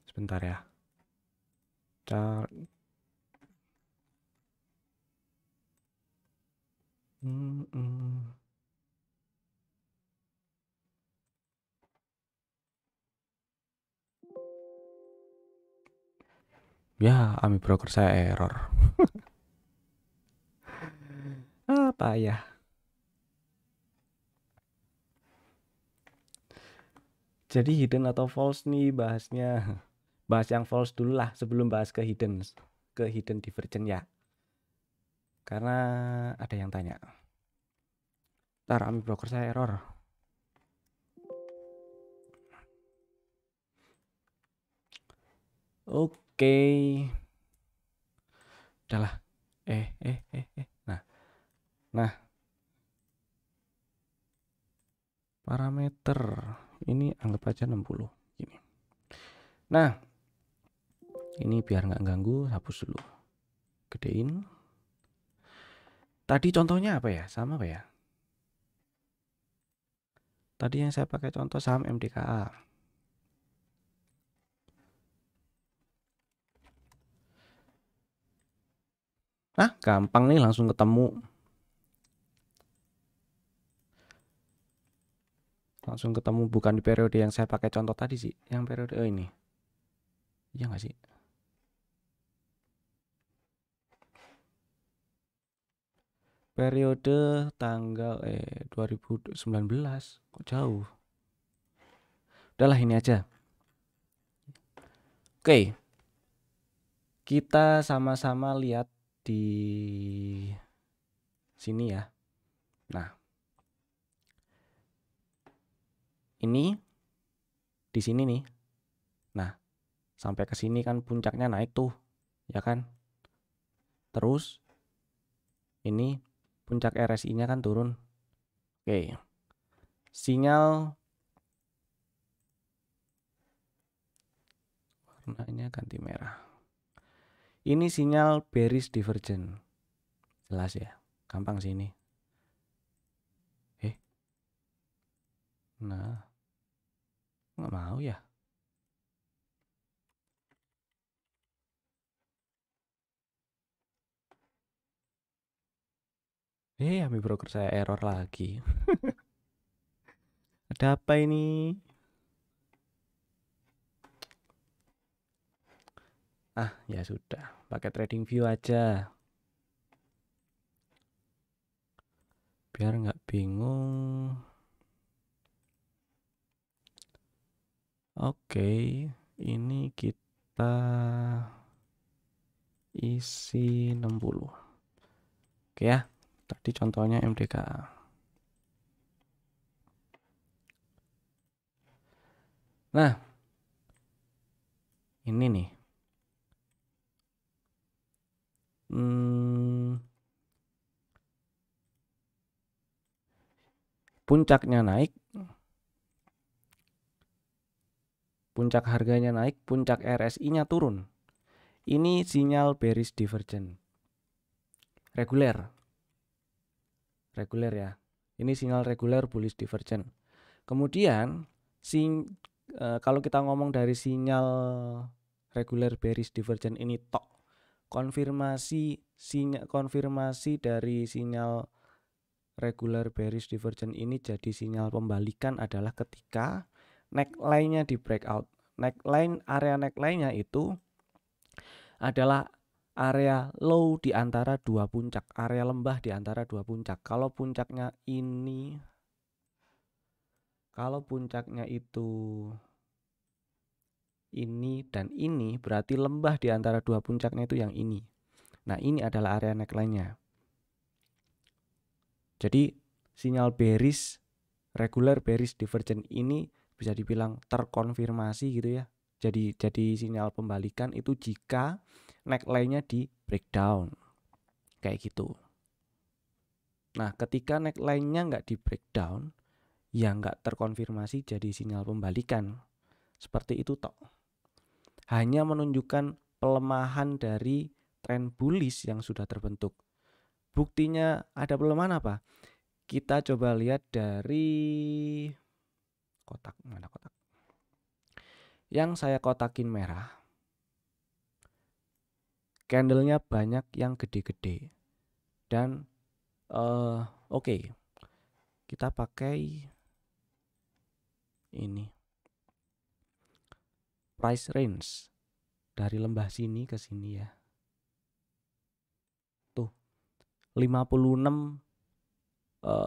Speaker 1: Sebentar ya. cari Ya, AMI broker saya error. Apa ya? Jadi hidden atau false nih bahasnya. Bahas yang false dulu lah sebelum bahas ke hidden, ke hidden divergent ya. Karena ada yang tanya. Ntar ambil broker saya error. Oke. Okay. Udahlah. Eh, eh, eh, eh. Nah. Nah. Parameter ini anggap aja 60 gini. Nah. Ini biar nggak ganggu, hapus dulu. Gedein. Tadi contohnya apa ya? Sama apa ya? Tadi yang saya pakai contoh saham MDKA. Nah, gampang nih langsung ketemu. Langsung ketemu bukan di periode yang saya pakai contoh tadi sih, yang periode oh ini. Iya nggak sih? periode tanggal eh 2019 kok jauh udahlah ini aja oke kita sama-sama lihat di sini ya nah ini di sini nih nah sampai ke sini kan puncaknya naik tuh ya kan terus ini puncak RSI-nya kan turun. Oke. Okay. Sinyal warnanya ganti merah. Ini sinyal bearish divergent. Jelas ya. Gampang sih ini. Eh. Nah. Nggak mau ya. Eh, Ami Broker saya error lagi. Ada apa ini? Ah, ya sudah, pakai trading view aja. Biar nggak bingung. Oke, ini kita isi 60. Oke ya. Tadi contohnya MDKA. Nah, ini nih. Hmm, puncaknya naik, puncak harganya naik, puncak RSI-nya turun. Ini sinyal bearish divergence Reguler reguler ya. Ini sinyal reguler bullish divergent. Kemudian sing e, kalau kita ngomong dari sinyal reguler bearish divergent ini tok konfirmasi sinyal konfirmasi dari sinyal regular bearish divergent ini jadi sinyal pembalikan adalah ketika neckline-nya di breakout. Neckline area neckline-nya itu adalah area low di antara dua puncak, area lembah di antara dua puncak. Kalau puncaknya ini kalau puncaknya itu ini dan ini berarti lembah di antara dua puncaknya itu yang ini. Nah, ini adalah area neckline-nya. Jadi sinyal bearish regular bearish divergent ini bisa dibilang terkonfirmasi gitu ya jadi jadi sinyal pembalikan itu jika neckline-nya di breakdown kayak gitu nah ketika neckline-nya nggak di breakdown ya nggak terkonfirmasi jadi sinyal pembalikan seperti itu tok hanya menunjukkan pelemahan dari tren bullish yang sudah terbentuk buktinya ada pelemahan apa kita coba lihat dari kotak mana kotak yang saya kotakin merah. Candlenya banyak yang gede-gede dan uh, oke okay. kita pakai ini price range dari lembah sini ke sini ya tuh 56 56,6 eh,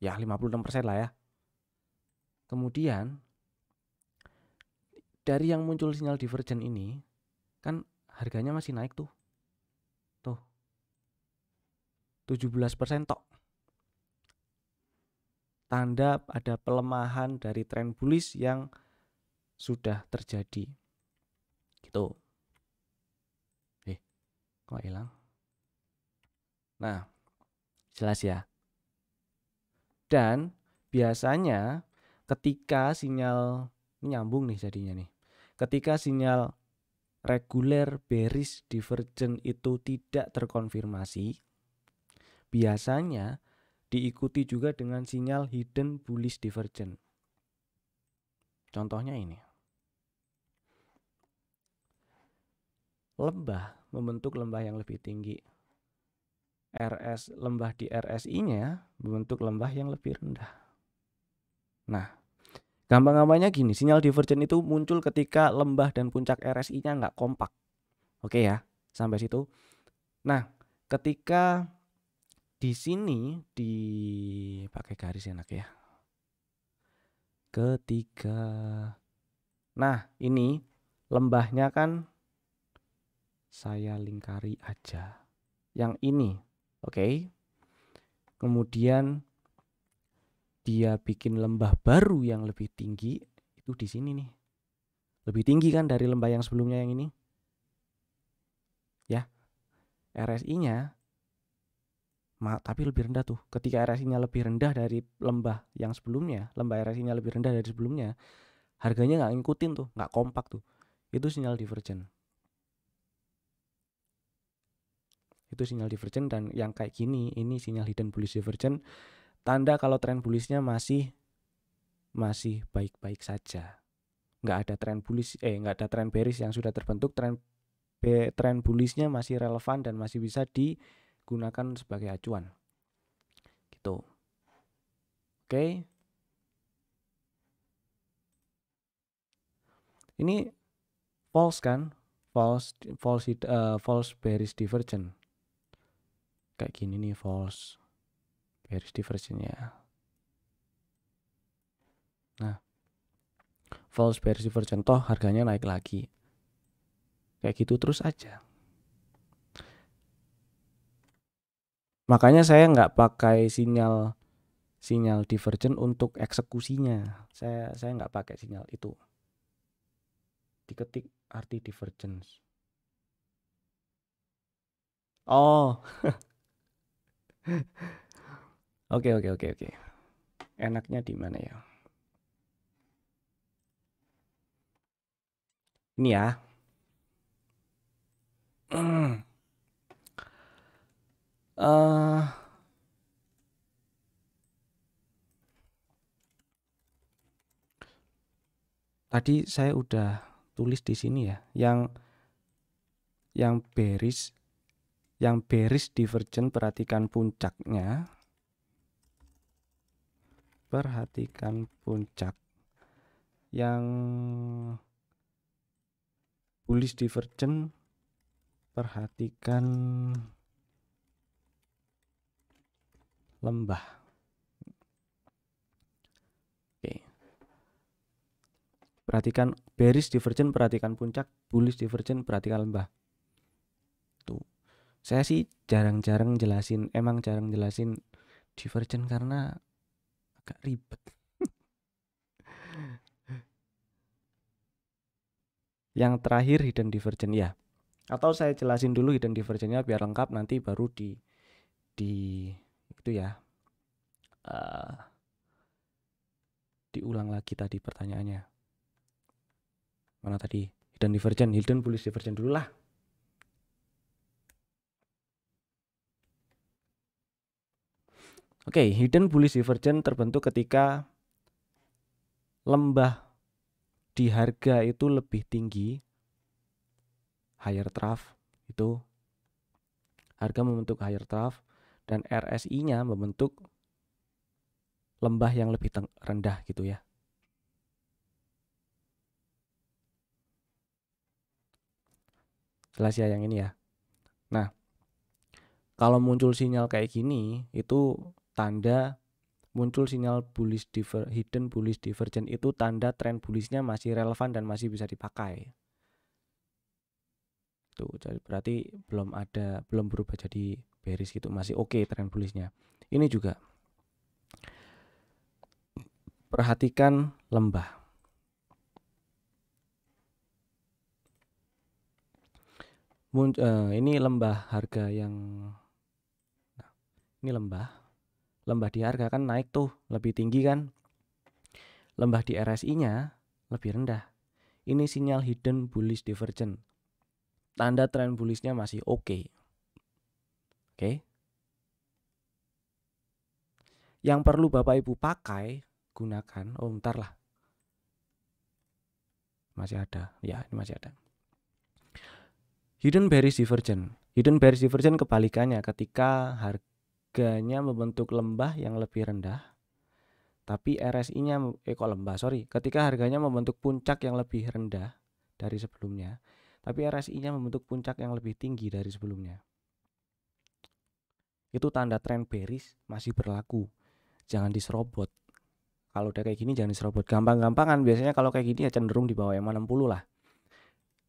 Speaker 1: ya 56 persen lah ya Kemudian dari yang muncul sinyal divergen ini kan harganya masih naik tuh. Tuh. 17% tok. Tanda ada pelemahan dari tren bullish yang sudah terjadi. Gitu. Eh, kok hilang? Nah, jelas ya. Dan biasanya ketika sinyal ini nyambung nih jadinya nih. Ketika sinyal reguler bearish divergent itu tidak terkonfirmasi, biasanya diikuti juga dengan sinyal hidden bullish divergent. Contohnya ini. Lembah membentuk lembah yang lebih tinggi. RS lembah di RSI-nya membentuk lembah yang lebih rendah. Nah, gampang-gampangnya gini, sinyal divergen itu muncul ketika lembah dan puncak RSI-nya nggak kompak. Oke ya, sampai situ. Nah, ketika di sini di pakai garis enak ya. Ketika Nah, ini lembahnya kan saya lingkari aja. Yang ini, oke. Okay? Kemudian dia bikin lembah baru yang lebih tinggi itu di sini nih. Lebih tinggi kan dari lembah yang sebelumnya yang ini? Ya. RSI-nya ma tapi lebih rendah tuh. Ketika RSI-nya lebih rendah dari lembah yang sebelumnya, lembah RSI-nya lebih rendah dari sebelumnya, harganya nggak ngikutin tuh, nggak kompak tuh. Itu sinyal divergen. Itu sinyal divergen dan yang kayak gini, ini sinyal hidden bullish divergen tanda kalau tren bullishnya masih masih baik-baik saja. Nggak ada tren bullish, eh nggak ada tren bearish yang sudah terbentuk. Tren be, tren bullishnya masih relevan dan masih bisa digunakan sebagai acuan. Gitu. Oke. Okay. Ini false kan? False false uh, false bearish divergence. Kayak gini nih false garis di nah false versi version toh harganya naik lagi kayak gitu terus aja makanya saya nggak pakai sinyal sinyal Divergen untuk eksekusinya saya saya nggak pakai sinyal itu diketik arti divergence oh Oke oke oke oke. Enaknya di mana ya? Ini ya. Mm. Uh, tadi saya udah tulis di sini ya, yang yang beris yang beris divergen perhatikan puncaknya perhatikan puncak yang bullish divergent perhatikan lembah oke perhatikan bearish divergent perhatikan puncak bullish divergent perhatikan lembah tuh saya sih jarang-jarang jelasin emang jarang jelasin divergent karena agak ribet yang terakhir hidden divergent ya atau saya jelasin dulu hidden divergentnya biar lengkap nanti baru di di itu ya uh, diulang lagi tadi pertanyaannya mana tadi hidden divergent hidden bullish divergent dulu lah Oke, okay, hidden bullish divergence terbentuk ketika lembah di harga itu lebih tinggi higher trough itu harga membentuk higher trough dan RSI-nya membentuk lembah yang lebih rendah gitu ya. Jelas ya yang ini ya. Nah, kalau muncul sinyal kayak gini itu tanda muncul sinyal bullish diver, hidden bullish divergence itu tanda tren bullishnya masih relevan dan masih bisa dipakai tuh jadi berarti belum ada belum berubah jadi bearish gitu masih oke okay tren bullishnya ini juga perhatikan lembah Mun, eh, ini lembah harga yang nah, ini lembah lembah di harga kan naik tuh lebih tinggi kan lembah di RSI-nya lebih rendah ini sinyal hidden bullish divergent tanda tren bullishnya masih oke okay. oke okay. yang perlu bapak ibu pakai gunakan oh ntar lah masih ada ya ini masih ada hidden bearish divergent hidden bearish divergent kebalikannya ketika harga harganya membentuk lembah yang lebih rendah, tapi RSI-nya eh kok lembah sorry, ketika harganya membentuk puncak yang lebih rendah dari sebelumnya, tapi RSI-nya membentuk puncak yang lebih tinggi dari sebelumnya. Itu tanda tren bearish masih berlaku. Jangan diserobot. Kalau udah kayak gini jangan diserobot. Gampang-gampangan biasanya kalau kayak gini ya cenderung di bawah EMA 60 lah.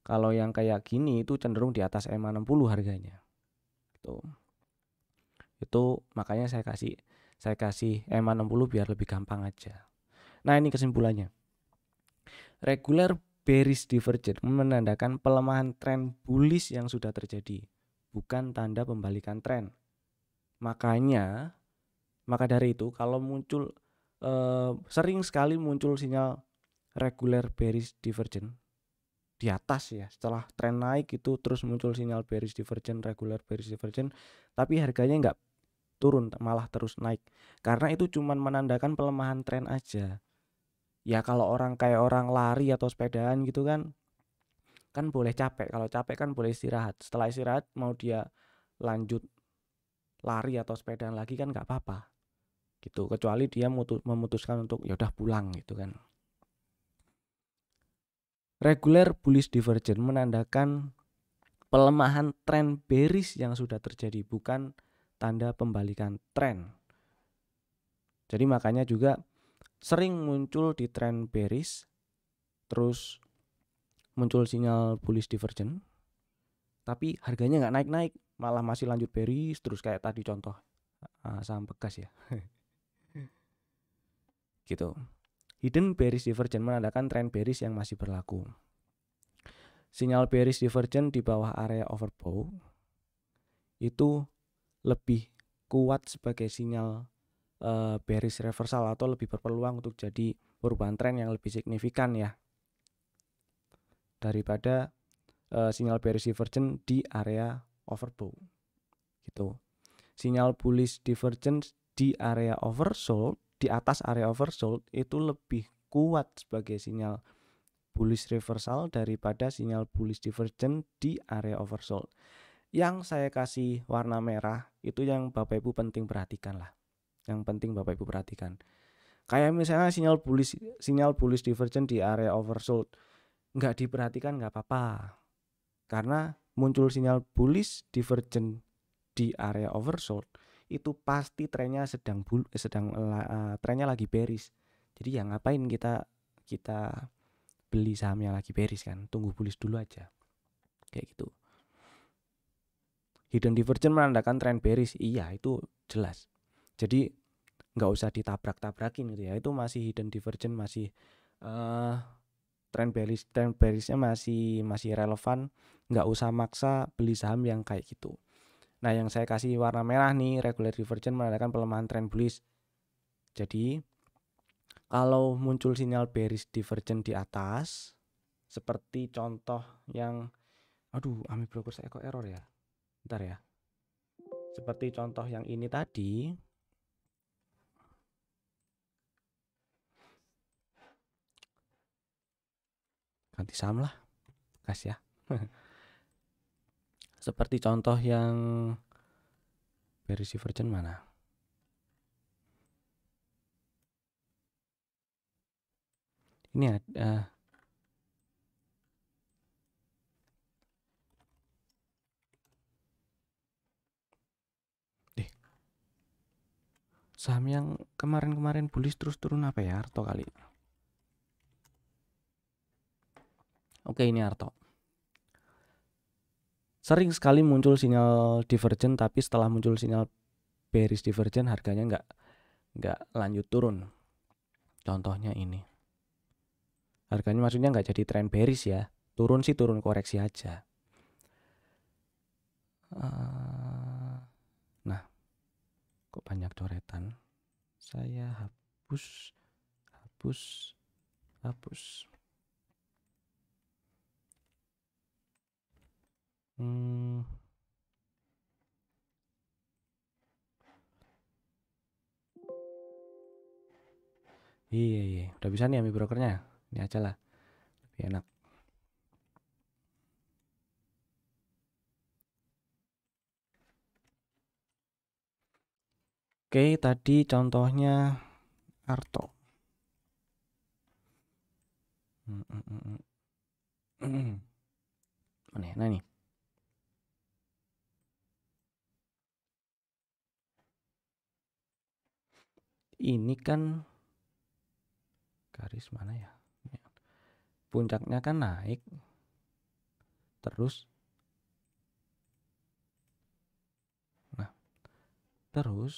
Speaker 1: Kalau yang kayak gini itu cenderung di atas EMA 60 harganya itu makanya saya kasih saya kasih EMA 60 biar lebih gampang aja. Nah, ini kesimpulannya. Regular bearish divergence menandakan pelemahan tren bullish yang sudah terjadi, bukan tanda pembalikan tren. Makanya maka dari itu kalau muncul eh, sering sekali muncul sinyal regular bearish divergence di atas ya setelah tren naik itu terus muncul sinyal bearish divergence regular bearish divergence tapi harganya nggak turun malah terus naik karena itu cuma menandakan pelemahan tren aja ya kalau orang kayak orang lari atau sepedaan gitu kan kan boleh capek kalau capek kan boleh istirahat setelah istirahat mau dia lanjut lari atau sepedaan lagi kan nggak apa-apa gitu kecuali dia memutuskan untuk ya udah pulang gitu kan regular bullish divergence menandakan pelemahan tren bearish yang sudah terjadi bukan tanda pembalikan tren. Jadi makanya juga sering muncul di tren bearish, terus muncul sinyal bullish divergence, tapi harganya nggak naik-naik, malah masih lanjut bearish terus kayak tadi contoh uh, saham bekas ya. gitu. Hidden bearish divergence menandakan tren bearish yang masih berlaku. Sinyal bearish divergence di bawah area overbought itu lebih kuat sebagai sinyal uh, bearish reversal atau lebih berpeluang untuk jadi perubahan tren yang lebih signifikan ya daripada uh, sinyal bearish divergence di area overbought gitu sinyal bullish divergence di area oversold di atas area oversold itu lebih kuat sebagai sinyal bullish reversal daripada sinyal bullish divergence di area oversold yang saya kasih warna merah itu yang Bapak Ibu penting perhatikan lah. Yang penting Bapak Ibu perhatikan. Kayak misalnya sinyal bullish sinyal bullish divergent di area oversold nggak diperhatikan nggak apa-apa. Karena muncul sinyal bullish divergent di area oversold itu pasti trennya sedang bul eh, sedang uh, trennya lagi beris. Jadi ya ngapain kita kita beli sahamnya lagi beris kan? Tunggu bullish dulu aja. Kayak gitu hidden divergence menandakan tren bearish iya itu jelas jadi nggak usah ditabrak-tabrakin gitu ya itu masih hidden divergence masih uh, eh, tren bearish tren bearishnya masih masih relevan nggak usah maksa beli saham yang kayak gitu nah yang saya kasih warna merah nih regular divergence menandakan pelemahan tren bullish jadi kalau muncul sinyal bearish divergence di atas seperti contoh yang aduh ami broker saya kok error ya Ntar ya. Seperti contoh yang ini tadi. Ganti saham lah. Kas ya. Seperti contoh yang Berisi Virgin mana? Ini ada uh, eh, saham yang kemarin-kemarin bullish terus turun apa ya Arto kali oke ini Arto sering sekali muncul sinyal divergen tapi setelah muncul sinyal bearish divergen harganya nggak nggak lanjut turun contohnya ini harganya maksudnya nggak jadi tren bearish ya turun sih turun koreksi aja eh, kok banyak coretan saya hapus hapus hapus hmm. Iya, iya, udah bisa nih ambil brokernya. Ini aja lah, lebih enak. Oke, tadi contohnya Arto. Hmm, hmm, hmm, mana ya? nah nih? Ini kan garis mana ya? Puncaknya kan naik. Terus Nah. Terus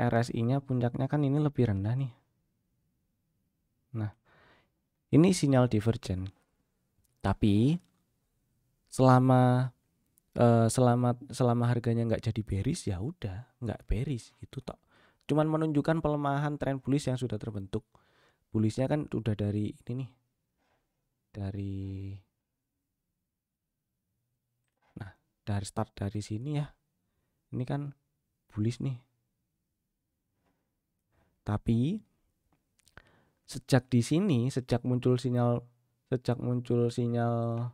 Speaker 1: RSI-nya puncaknya kan ini lebih rendah nih. Nah, ini sinyal divergen. Tapi selama eh, selama selama harganya nggak jadi beris ya udah nggak beris itu tok. Cuman menunjukkan pelemahan tren bullish yang sudah terbentuk. Bullishnya kan udah dari ini nih. Dari Nah, dari start dari sini ya. Ini kan bullish nih tapi sejak di sini, sejak muncul sinyal sejak muncul sinyal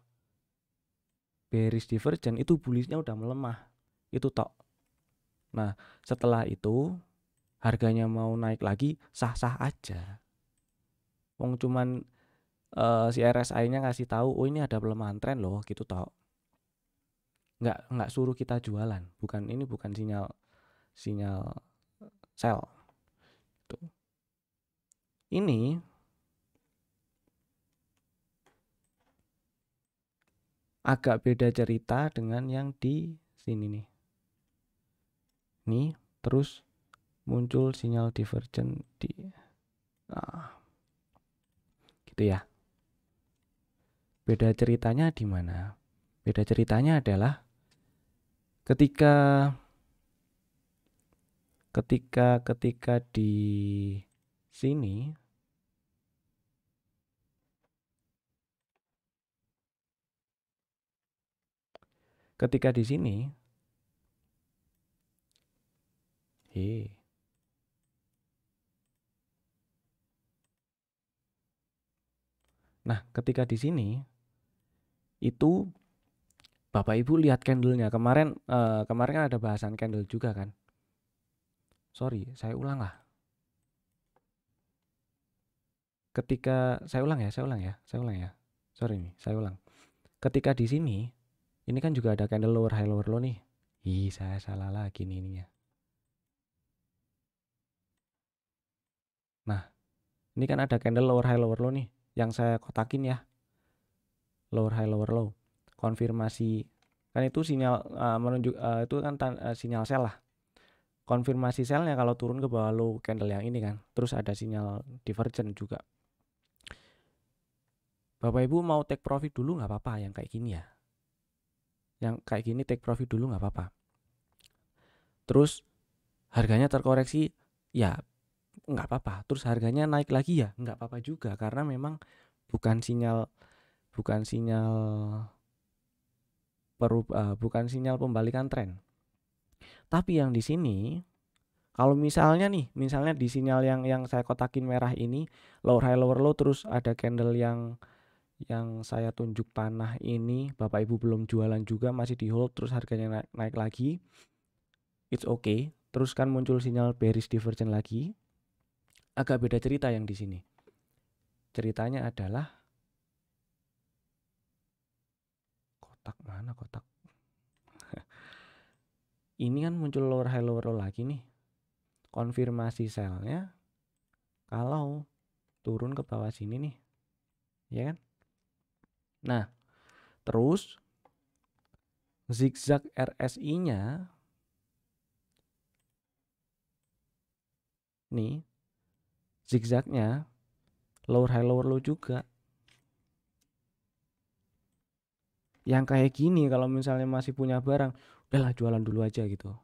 Speaker 1: bearish divergence itu bullishnya udah melemah. Itu tok. Nah, setelah itu harganya mau naik lagi sah-sah aja. Wong cuman uh, si RSI-nya ngasih tahu, oh ini ada pelemahan tren loh, gitu tok. Nggak nggak suruh kita jualan, bukan ini bukan sinyal sinyal sell gitu. Ini agak beda cerita dengan yang di sini nih. Ini terus muncul sinyal divergen di nah, gitu ya. Beda ceritanya di mana? Beda ceritanya adalah ketika ketika ketika di sini ketika di sini he Nah, ketika di sini itu Bapak Ibu lihat candlenya kemarin eh, kemarin kan ada bahasan candle juga kan sorry saya ulang lah ketika saya ulang ya saya ulang ya saya ulang ya sorry nih saya ulang ketika di sini ini kan juga ada candle lower high lower low nih ih saya salah lagi nih ininya nah ini kan ada candle lower high lower low nih yang saya kotakin ya lower high lower low konfirmasi kan itu sinyal uh, menunjuk uh, itu kan uh, sinyal sell lah konfirmasi selnya kalau turun ke bawah low candle yang ini kan terus ada sinyal divergen juga Bapak Ibu mau take profit dulu nggak apa-apa yang kayak gini ya yang kayak gini take profit dulu nggak apa-apa terus harganya terkoreksi ya nggak apa-apa terus harganya naik lagi ya nggak apa-apa juga karena memang bukan sinyal bukan sinyal perubah, eh, bukan sinyal pembalikan tren tapi yang di sini kalau misalnya nih, misalnya di sinyal yang yang saya kotakin merah ini lower high lower low terus ada candle yang yang saya tunjuk panah ini Bapak Ibu belum jualan juga masih di hold terus harganya naik, naik lagi. It's okay. Terus kan muncul sinyal bearish divergence lagi. Agak beda cerita yang di sini. Ceritanya adalah kotak mana kotak ini kan muncul lower high lower low lagi nih konfirmasi selnya kalau turun ke bawah sini nih ya kan nah terus zigzag RSI nya nih zigzagnya lower high lower low juga yang kayak gini kalau misalnya masih punya barang udahlah jualan dulu aja gitu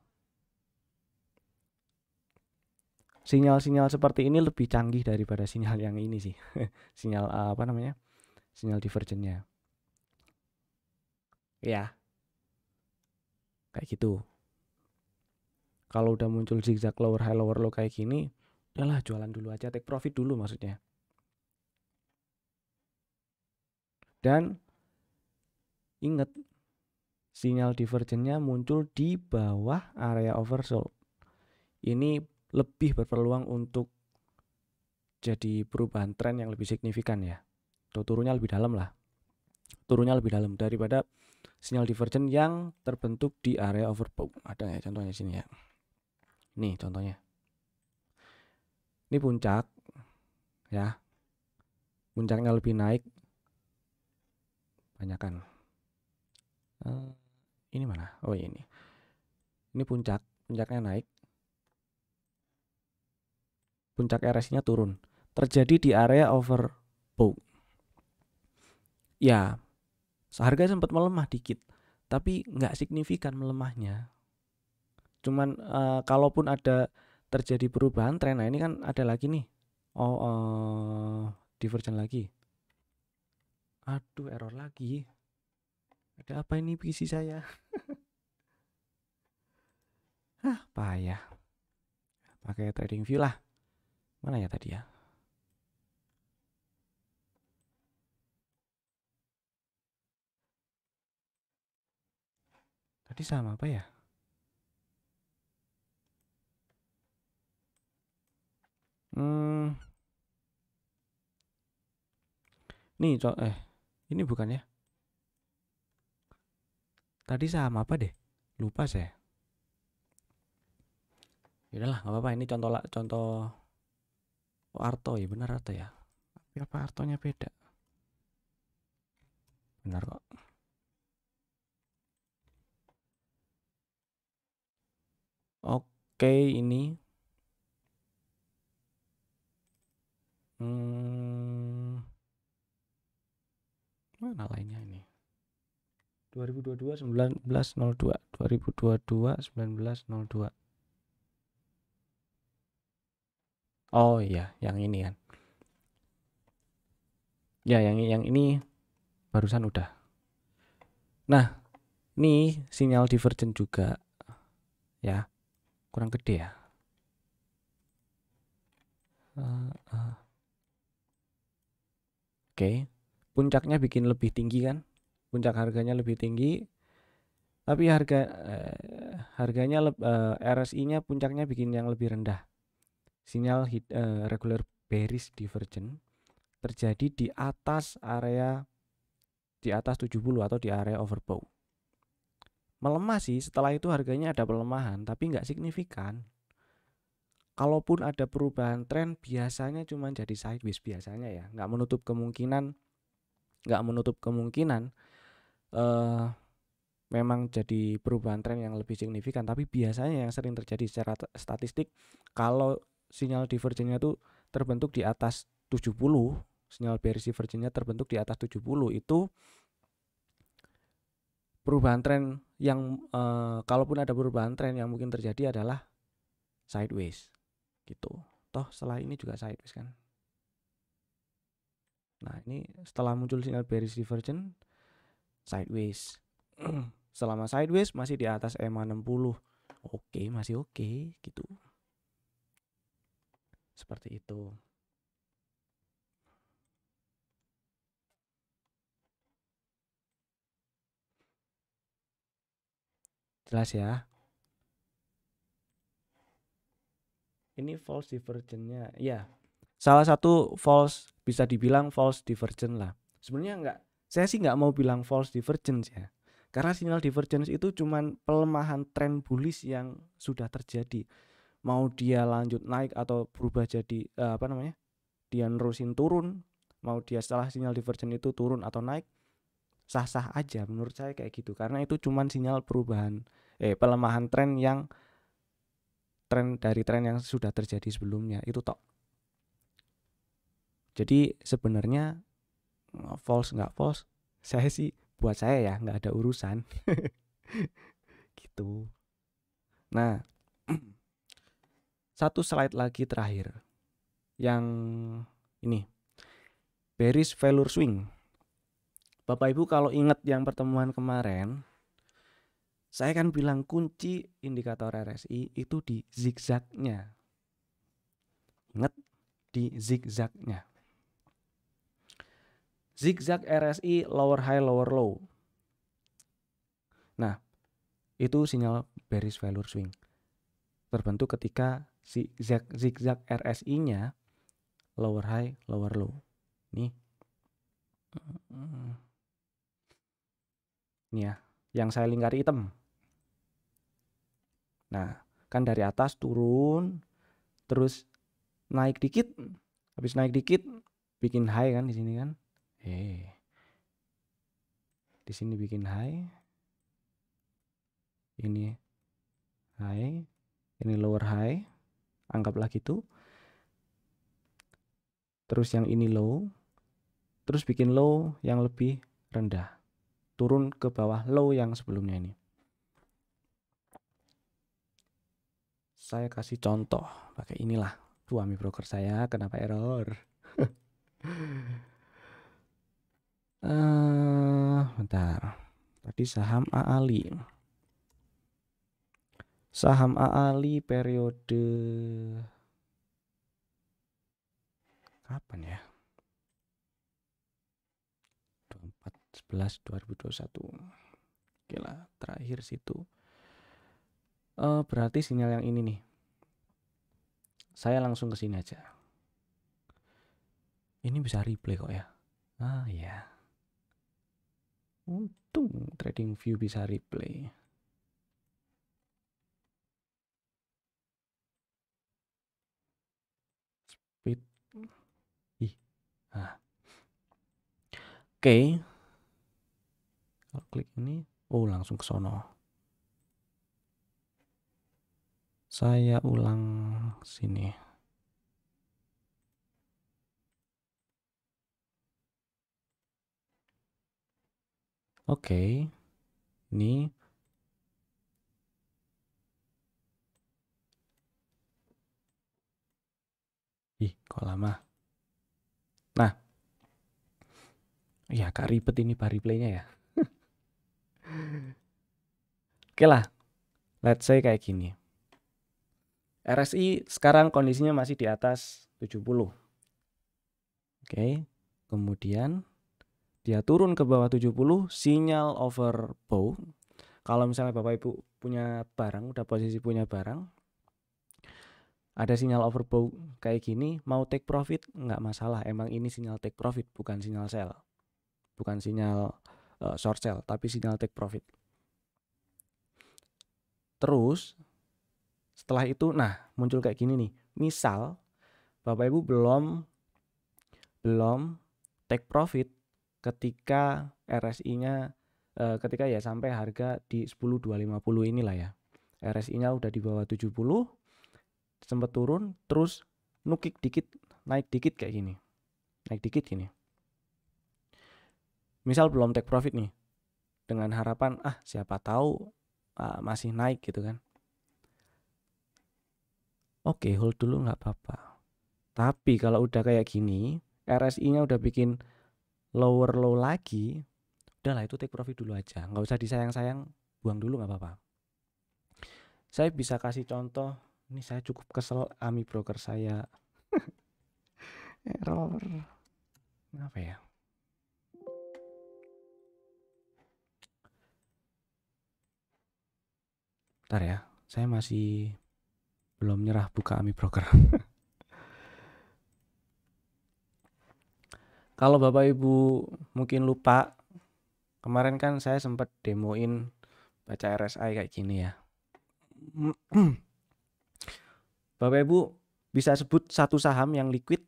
Speaker 1: sinyal-sinyal seperti ini lebih canggih daripada sinyal yang ini sih sinyal uh, apa namanya sinyal divergennya ya kayak gitu kalau udah muncul zigzag lower high lower low kayak gini udahlah jualan dulu aja take profit dulu maksudnya dan ingat sinyal divergennya muncul di bawah area oversold. Ini lebih berpeluang untuk jadi perubahan tren yang lebih signifikan ya. atau turunnya lebih dalam lah. Turunnya lebih dalam daripada sinyal divergen yang terbentuk di area overbought. Ada ya contohnya sini ya. Nih contohnya. Ini puncak ya. Puncaknya lebih naik. Banyakan. Uh, ini mana oh iya, ini ini puncak puncaknya naik puncak RSI-nya turun terjadi di area overbought ya seharga sempat melemah dikit tapi nggak signifikan melemahnya cuman uh, kalaupun ada terjadi perubahan tren nah ini kan ada lagi nih oh uh, eh, divergen lagi aduh error lagi ada apa ini PC saya ah payah pakai trading view lah mana ya tadi ya tadi sama apa ya hmm nih eh ini bukan ya Tadi sama apa deh? Lupa saya. Yaudahlah, nggak apa-apa. Ini contoh contoh oh, Arto ya, benar Arto ya. Tapi apa Artonya beda? Benar kok. Oke, ini Hmm. Mana lainnya ini? 2022 1902 2022 1902 oh iya yang ini kan ya yang yang ini barusan udah nah ini sinyal divergent juga ya kurang gede ya uh, uh. oke okay. puncaknya bikin lebih tinggi kan puncak harganya lebih tinggi tapi harga eh, harganya eh, RSI-nya puncaknya bikin yang lebih rendah sinyal hit, eh, regular bearish divergent terjadi di atas area di atas 70 atau di area overbought melemah sih setelah itu harganya ada pelemahan tapi nggak signifikan kalaupun ada perubahan tren biasanya cuma jadi sideways biasanya ya nggak menutup kemungkinan nggak menutup kemungkinan uh, memang jadi perubahan tren yang lebih signifikan tapi biasanya yang sering terjadi secara statistik kalau sinyal divergennya itu terbentuk di atas 70 sinyal bearish divergennya terbentuk di atas 70 itu perubahan tren yang uh, kalaupun ada perubahan tren yang mungkin terjadi adalah sideways gitu toh setelah ini juga sideways kan nah ini setelah muncul sinyal bearish divergence sideways mm. selama sideways masih di atas EMA 60 oke masih oke gitu seperti itu jelas ya ini false divergence-nya. ya salah satu false bisa dibilang false divergence lah sebenarnya enggak saya sih nggak mau bilang false divergence ya. Karena sinyal divergence itu cuman pelemahan tren bullish yang sudah terjadi. Mau dia lanjut naik atau berubah jadi uh, apa namanya? Dia nerusin turun, mau dia setelah sinyal divergence itu turun atau naik, sah-sah aja menurut saya kayak gitu. Karena itu cuman sinyal perubahan eh pelemahan tren yang tren dari tren yang sudah terjadi sebelumnya itu tok. Jadi sebenarnya false nggak false saya sih buat saya ya nggak ada urusan gitu nah satu slide lagi terakhir yang ini bearish failure swing Bapak Ibu kalau ingat yang pertemuan kemarin saya kan bilang kunci indikator RSI itu di zigzagnya. Ingat di zigzagnya zigzag RSI lower high lower low. Nah, itu sinyal bearish value swing. Terbentuk ketika zigzag zigzag RSI-nya lower high lower low. Nih. nih ya, yang saya lingkari hitam. Nah, kan dari atas turun terus naik dikit, habis naik dikit bikin high kan di sini kan. E. Di sini bikin high. Ini high, ini lower high. Anggaplah gitu. Terus yang ini low. Terus bikin low yang lebih rendah. Turun ke bawah low yang sebelumnya ini. Saya kasih contoh pakai inilah. Tuh, broker saya kenapa error? Eh, bentar. Tadi saham AAli, Saham AAli periode kapan ya? 24 11 2021. Oke lah, terakhir situ. Uh, berarti sinyal yang ini nih. Saya langsung ke sini aja. Ini bisa replay kok ya. Ah iya. Untung trading view bisa replay. Speed. Ih. Ah. Oke. Okay. klik ini, oh langsung ke sono. Saya ulang sini. Oke. Okay. Ini Ih, kok lama. Nah. Ya, Kak, ribet ini bar replaynya ya. Oke lah. Let's say kayak gini. RSI sekarang kondisinya masih di atas 70. Oke. Okay. Kemudian dia turun ke bawah 70 sinyal over bow kalau misalnya bapak ibu punya barang udah posisi punya barang ada sinyal over bow kayak gini mau take profit nggak masalah emang ini sinyal take profit bukan sinyal sell bukan sinyal uh, short sell tapi sinyal take profit terus setelah itu nah muncul kayak gini nih misal bapak ibu belum belum take profit ketika RSI-nya eh, ketika ya sampai harga di 10250 inilah ya. RSI-nya udah di bawah 70 sempat turun terus nukik dikit naik dikit kayak gini. Naik dikit gini. Misal belum take profit nih dengan harapan ah siapa tahu ah, masih naik gitu kan. Oke, hold dulu nggak apa-apa. Tapi kalau udah kayak gini, RSI-nya udah bikin lower low lagi udahlah itu take profit dulu aja nggak usah disayang-sayang buang dulu nggak apa-apa saya bisa kasih contoh ini saya cukup kesel ami broker saya error apa ya Bentar ya saya masih belum nyerah buka ami broker Kalau Bapak Ibu mungkin lupa, kemarin kan saya sempat demoin baca RSI kayak gini ya. Bapak Ibu bisa sebut satu saham yang liquid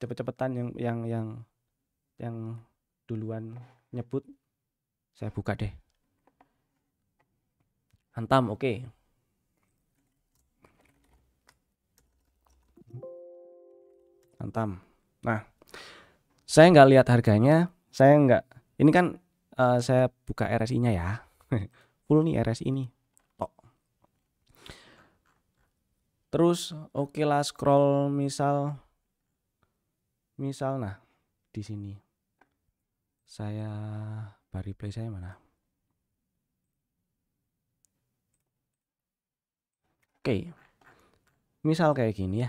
Speaker 1: cepet-cepetan yang yang yang yang duluan nyebut saya buka deh. Antam, oke. Okay. Antam. Nah, saya nggak lihat harganya, saya nggak. Ini kan uh, saya buka RSI-nya ya. Full nih RSI ini. Tok. Terus oke okay lah scroll misal misal nah di sini. Saya bar replay saya mana? Oke. Okay. Misal kayak gini ya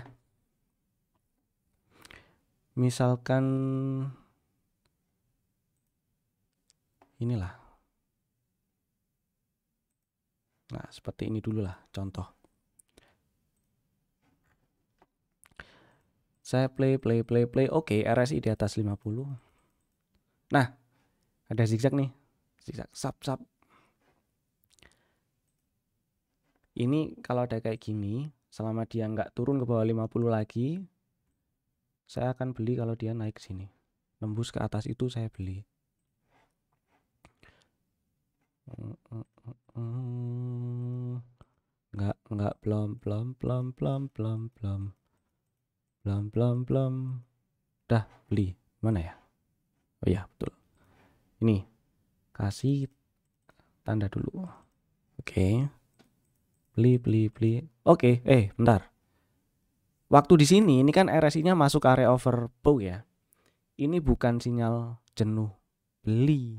Speaker 1: misalkan inilah. Nah, seperti ini dulu lah contoh. Saya play, play, play, play. Oke, okay, RSI di atas 50. Nah, ada zigzag nih. Zigzag, sap, sap. Ini kalau ada kayak gini, selama dia nggak turun ke bawah 50 lagi, saya akan beli kalau dia naik ke sini nembus ke atas itu saya beli nggak nggak belum belum belum belum belum belum belum belum belum dah beli mana ya oh ya betul ini kasih tanda dulu oke okay. beli beli beli oke okay. eh bentar Waktu di sini ini kan RSI-nya masuk area overbought ya. Ini bukan sinyal jenuh beli.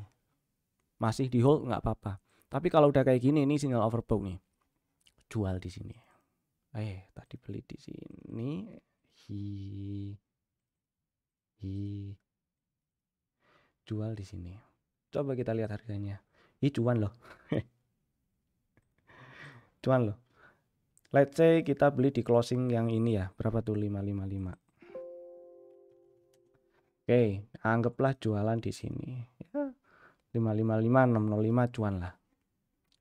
Speaker 1: Masih di hold nggak apa-apa. Tapi kalau udah kayak gini ini sinyal overbought nih. Jual di sini. Eh, tadi beli di sini. Hi. Hi. Jual di sini. Coba kita lihat harganya. Ih cuan loh. cuan loh let's say kita beli di closing yang ini ya berapa tuh 555 oke anggaplah jualan di sini ya, 555 605 cuan lah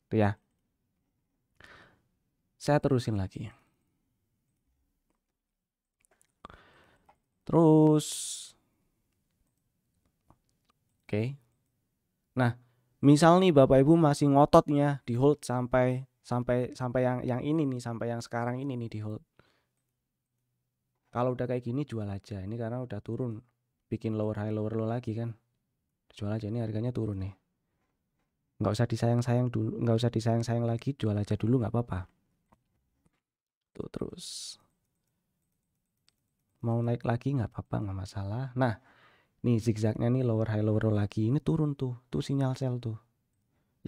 Speaker 1: itu ya saya terusin lagi terus oke nah misal nih bapak ibu masih ngototnya di hold sampai sampai sampai yang yang ini nih sampai yang sekarang ini nih di hold kalau udah kayak gini jual aja ini karena udah turun bikin lower high lower low lagi kan jual aja ini harganya turun nih nggak usah disayang-sayang dulu nggak usah disayang-sayang lagi jual aja dulu nggak apa-apa tuh terus mau naik lagi nggak apa-apa nggak masalah nah nih zigzagnya nih lower high lower low lagi ini turun tuh tuh sinyal sel tuh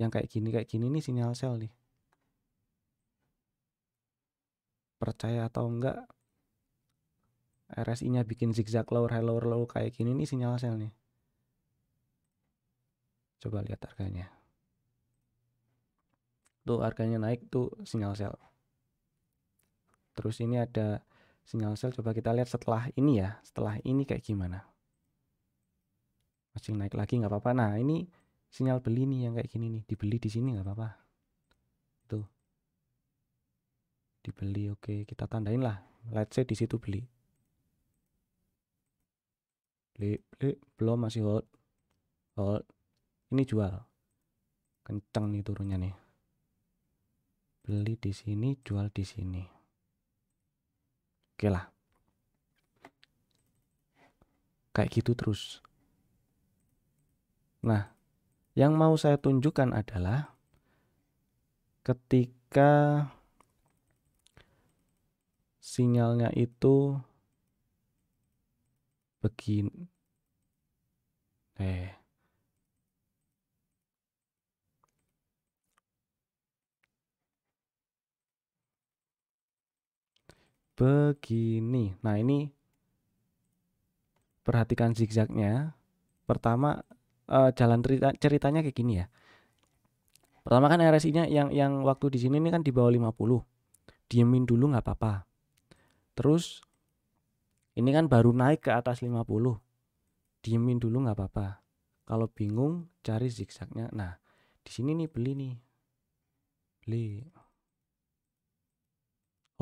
Speaker 1: yang kayak gini kayak gini nih sinyal sel nih percaya atau enggak RSI-nya bikin zigzag lower high lower low kayak gini nih sinyal sel nih. Coba lihat harganya. Tuh harganya naik tuh sinyal sel. Terus ini ada sinyal sel coba kita lihat setelah ini ya, setelah ini kayak gimana. Masih naik lagi nggak apa-apa. Nah, ini sinyal beli nih yang kayak gini nih, dibeli di sini nggak apa-apa. dibeli oke kita tandain lah let's say di situ beli beli beli belum masih hold hold ini jual kenceng nih turunnya nih beli di sini jual di sini oke lah kayak gitu terus nah yang mau saya tunjukkan adalah ketika sinyalnya itu begini. Eh. Begini. Nah, ini perhatikan zigzagnya. Pertama eh, jalan cerita, ceritanya kayak gini ya. Pertama kan RSI-nya yang yang waktu di sini ini kan di bawah 50. Diemin dulu nggak apa-apa terus ini kan baru naik ke atas 50 diemin dulu nggak apa-apa kalau bingung cari zigzagnya nah di sini nih beli nih beli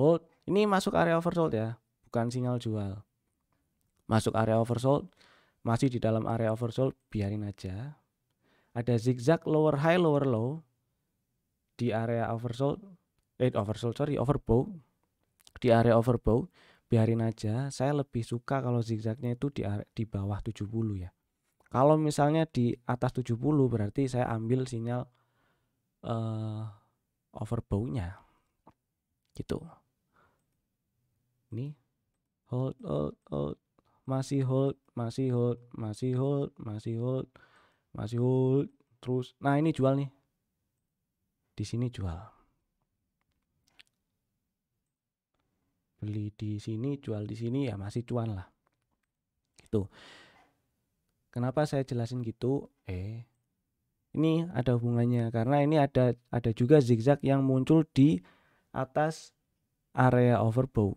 Speaker 1: hold ini masuk area oversold ya bukan sinyal jual masuk area oversold masih di dalam area oversold biarin aja ada zigzag lower high lower low di area oversold eh oversold sorry overbought di area overbow biarin aja saya lebih suka kalau zigzagnya itu di di bawah 70 ya kalau misalnya di atas 70 berarti saya ambil sinyal uh, eh, overbownya gitu ini hold hold hold masih hold masih hold masih hold masih hold masih hold terus nah ini jual nih di sini jual beli di sini jual di sini ya masih cuan lah gitu. kenapa saya jelasin gitu eh ini ada hubungannya karena ini ada ada juga zigzag yang muncul di atas area overbow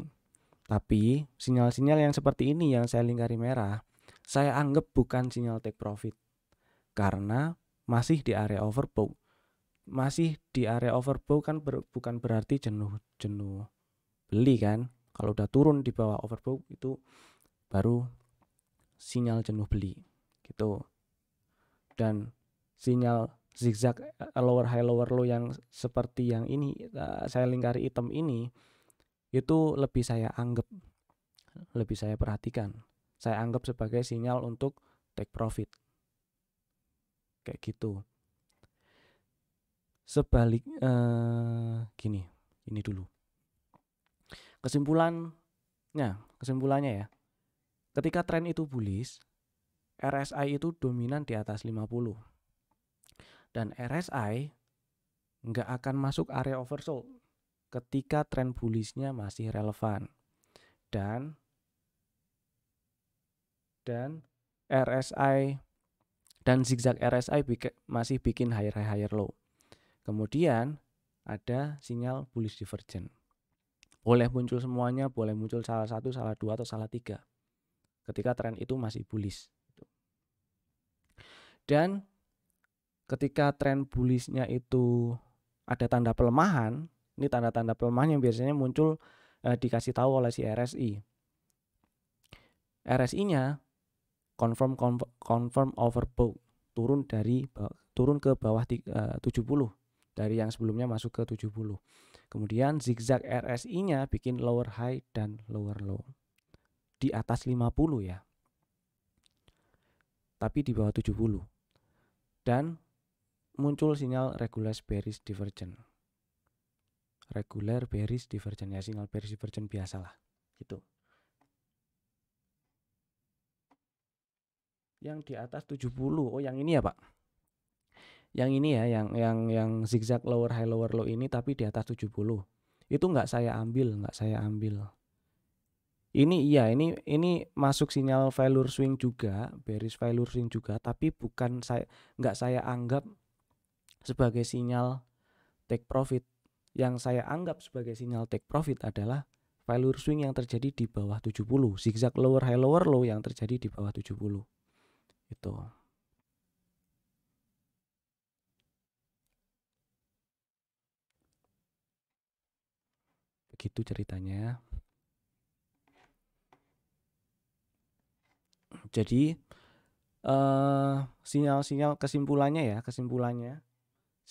Speaker 1: tapi sinyal-sinyal yang seperti ini yang saya lingkari merah saya anggap bukan sinyal take profit karena masih di area overbow masih di area overbow kan ber, bukan berarti jenuh jenuh beli kan kalau udah turun di bawah overbought itu baru sinyal jenuh beli gitu dan sinyal zigzag eh, lower high lower low yang seperti yang ini eh, saya lingkari item ini itu lebih saya anggap lebih saya perhatikan saya anggap sebagai sinyal untuk take profit kayak gitu sebalik eh, gini ini dulu Kesimpulannya, kesimpulannya ya. Ketika tren itu bullish, RSI itu dominan di atas 50. Dan RSI nggak akan masuk area oversold ketika tren bullishnya masih relevan. Dan dan RSI dan zigzag RSI masih bikin higher high higher low. Kemudian ada sinyal bullish divergence boleh muncul semuanya boleh muncul salah satu salah dua atau salah tiga ketika tren itu masih bullish gitu. dan ketika tren bullishnya itu ada tanda pelemahan ini tanda-tanda pelemahan yang biasanya muncul eh, dikasih tahu oleh si RSI RSI-nya confirm confirm overbought turun dari turun ke bawah 70 eh, dari yang sebelumnya masuk ke 70 Kemudian zigzag RSI-nya bikin lower high dan lower low. Di atas 50 ya. Tapi di bawah 70. Dan muncul sinyal regular bearish divergent. Regular bearish divergent ya sinyal bearish divergent biasalah gitu. Yang di atas 70. Oh, yang ini ya, Pak yang ini ya yang yang yang zigzag lower high lower low ini tapi di atas 70 itu nggak saya ambil nggak saya ambil ini iya ini ini masuk sinyal failure swing juga bearish failure swing juga tapi bukan saya nggak saya anggap sebagai sinyal take profit yang saya anggap sebagai sinyal take profit adalah failure swing yang terjadi di bawah 70 zigzag lower high lower low yang terjadi di bawah 70 itu gitu ceritanya. Jadi eh, sinyal-sinyal uh, kesimpulannya ya, kesimpulannya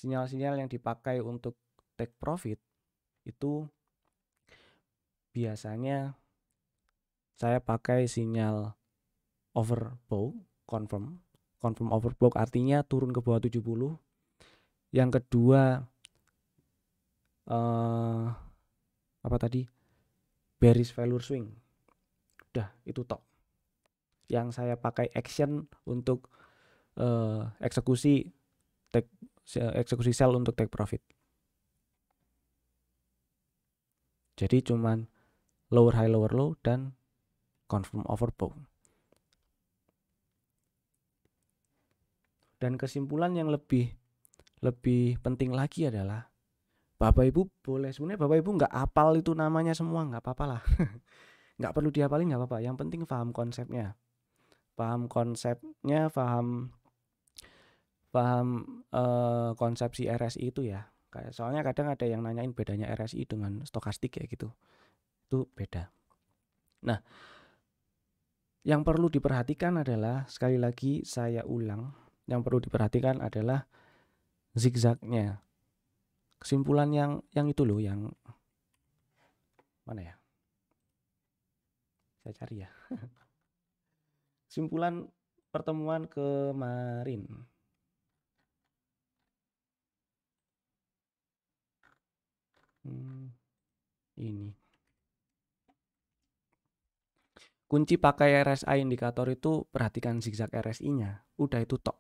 Speaker 1: sinyal-sinyal yang dipakai untuk take profit itu biasanya saya pakai sinyal overbought confirm confirm overbought artinya turun ke bawah 70 yang kedua eh uh, apa tadi bearish value swing udah itu top yang saya pakai action untuk uh, eksekusi take eksekusi sell untuk take profit jadi cuman lower high lower low dan confirm overbought dan kesimpulan yang lebih lebih penting lagi adalah Bapak Ibu boleh sebenarnya Bapak Ibu nggak apal itu namanya semua nggak apa-apa lah nggak perlu diapalin nggak apa-apa yang penting paham konsepnya paham konsepnya paham paham eh, konsepsi RSI itu ya kayak soalnya kadang ada yang nanyain bedanya RSI dengan stokastik ya gitu itu beda nah yang perlu diperhatikan adalah sekali lagi saya ulang yang perlu diperhatikan adalah zigzagnya kesimpulan yang yang itu loh yang mana ya saya cari ya kesimpulan pertemuan kemarin hmm, ini kunci pakai RSI indikator itu perhatikan zigzag RSI-nya udah itu tok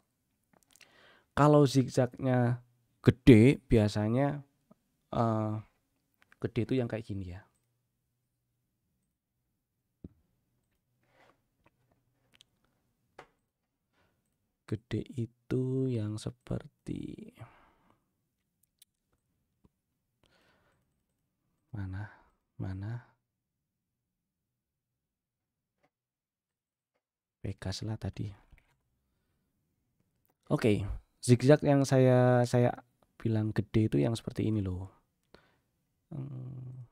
Speaker 1: kalau zigzagnya gede biasanya uh, gede itu yang kayak gini ya. Gede itu yang seperti mana? Mana? Vegas lah tadi. Oke, okay. zigzag yang saya saya bilang gede itu yang seperti ini loh. Hmm.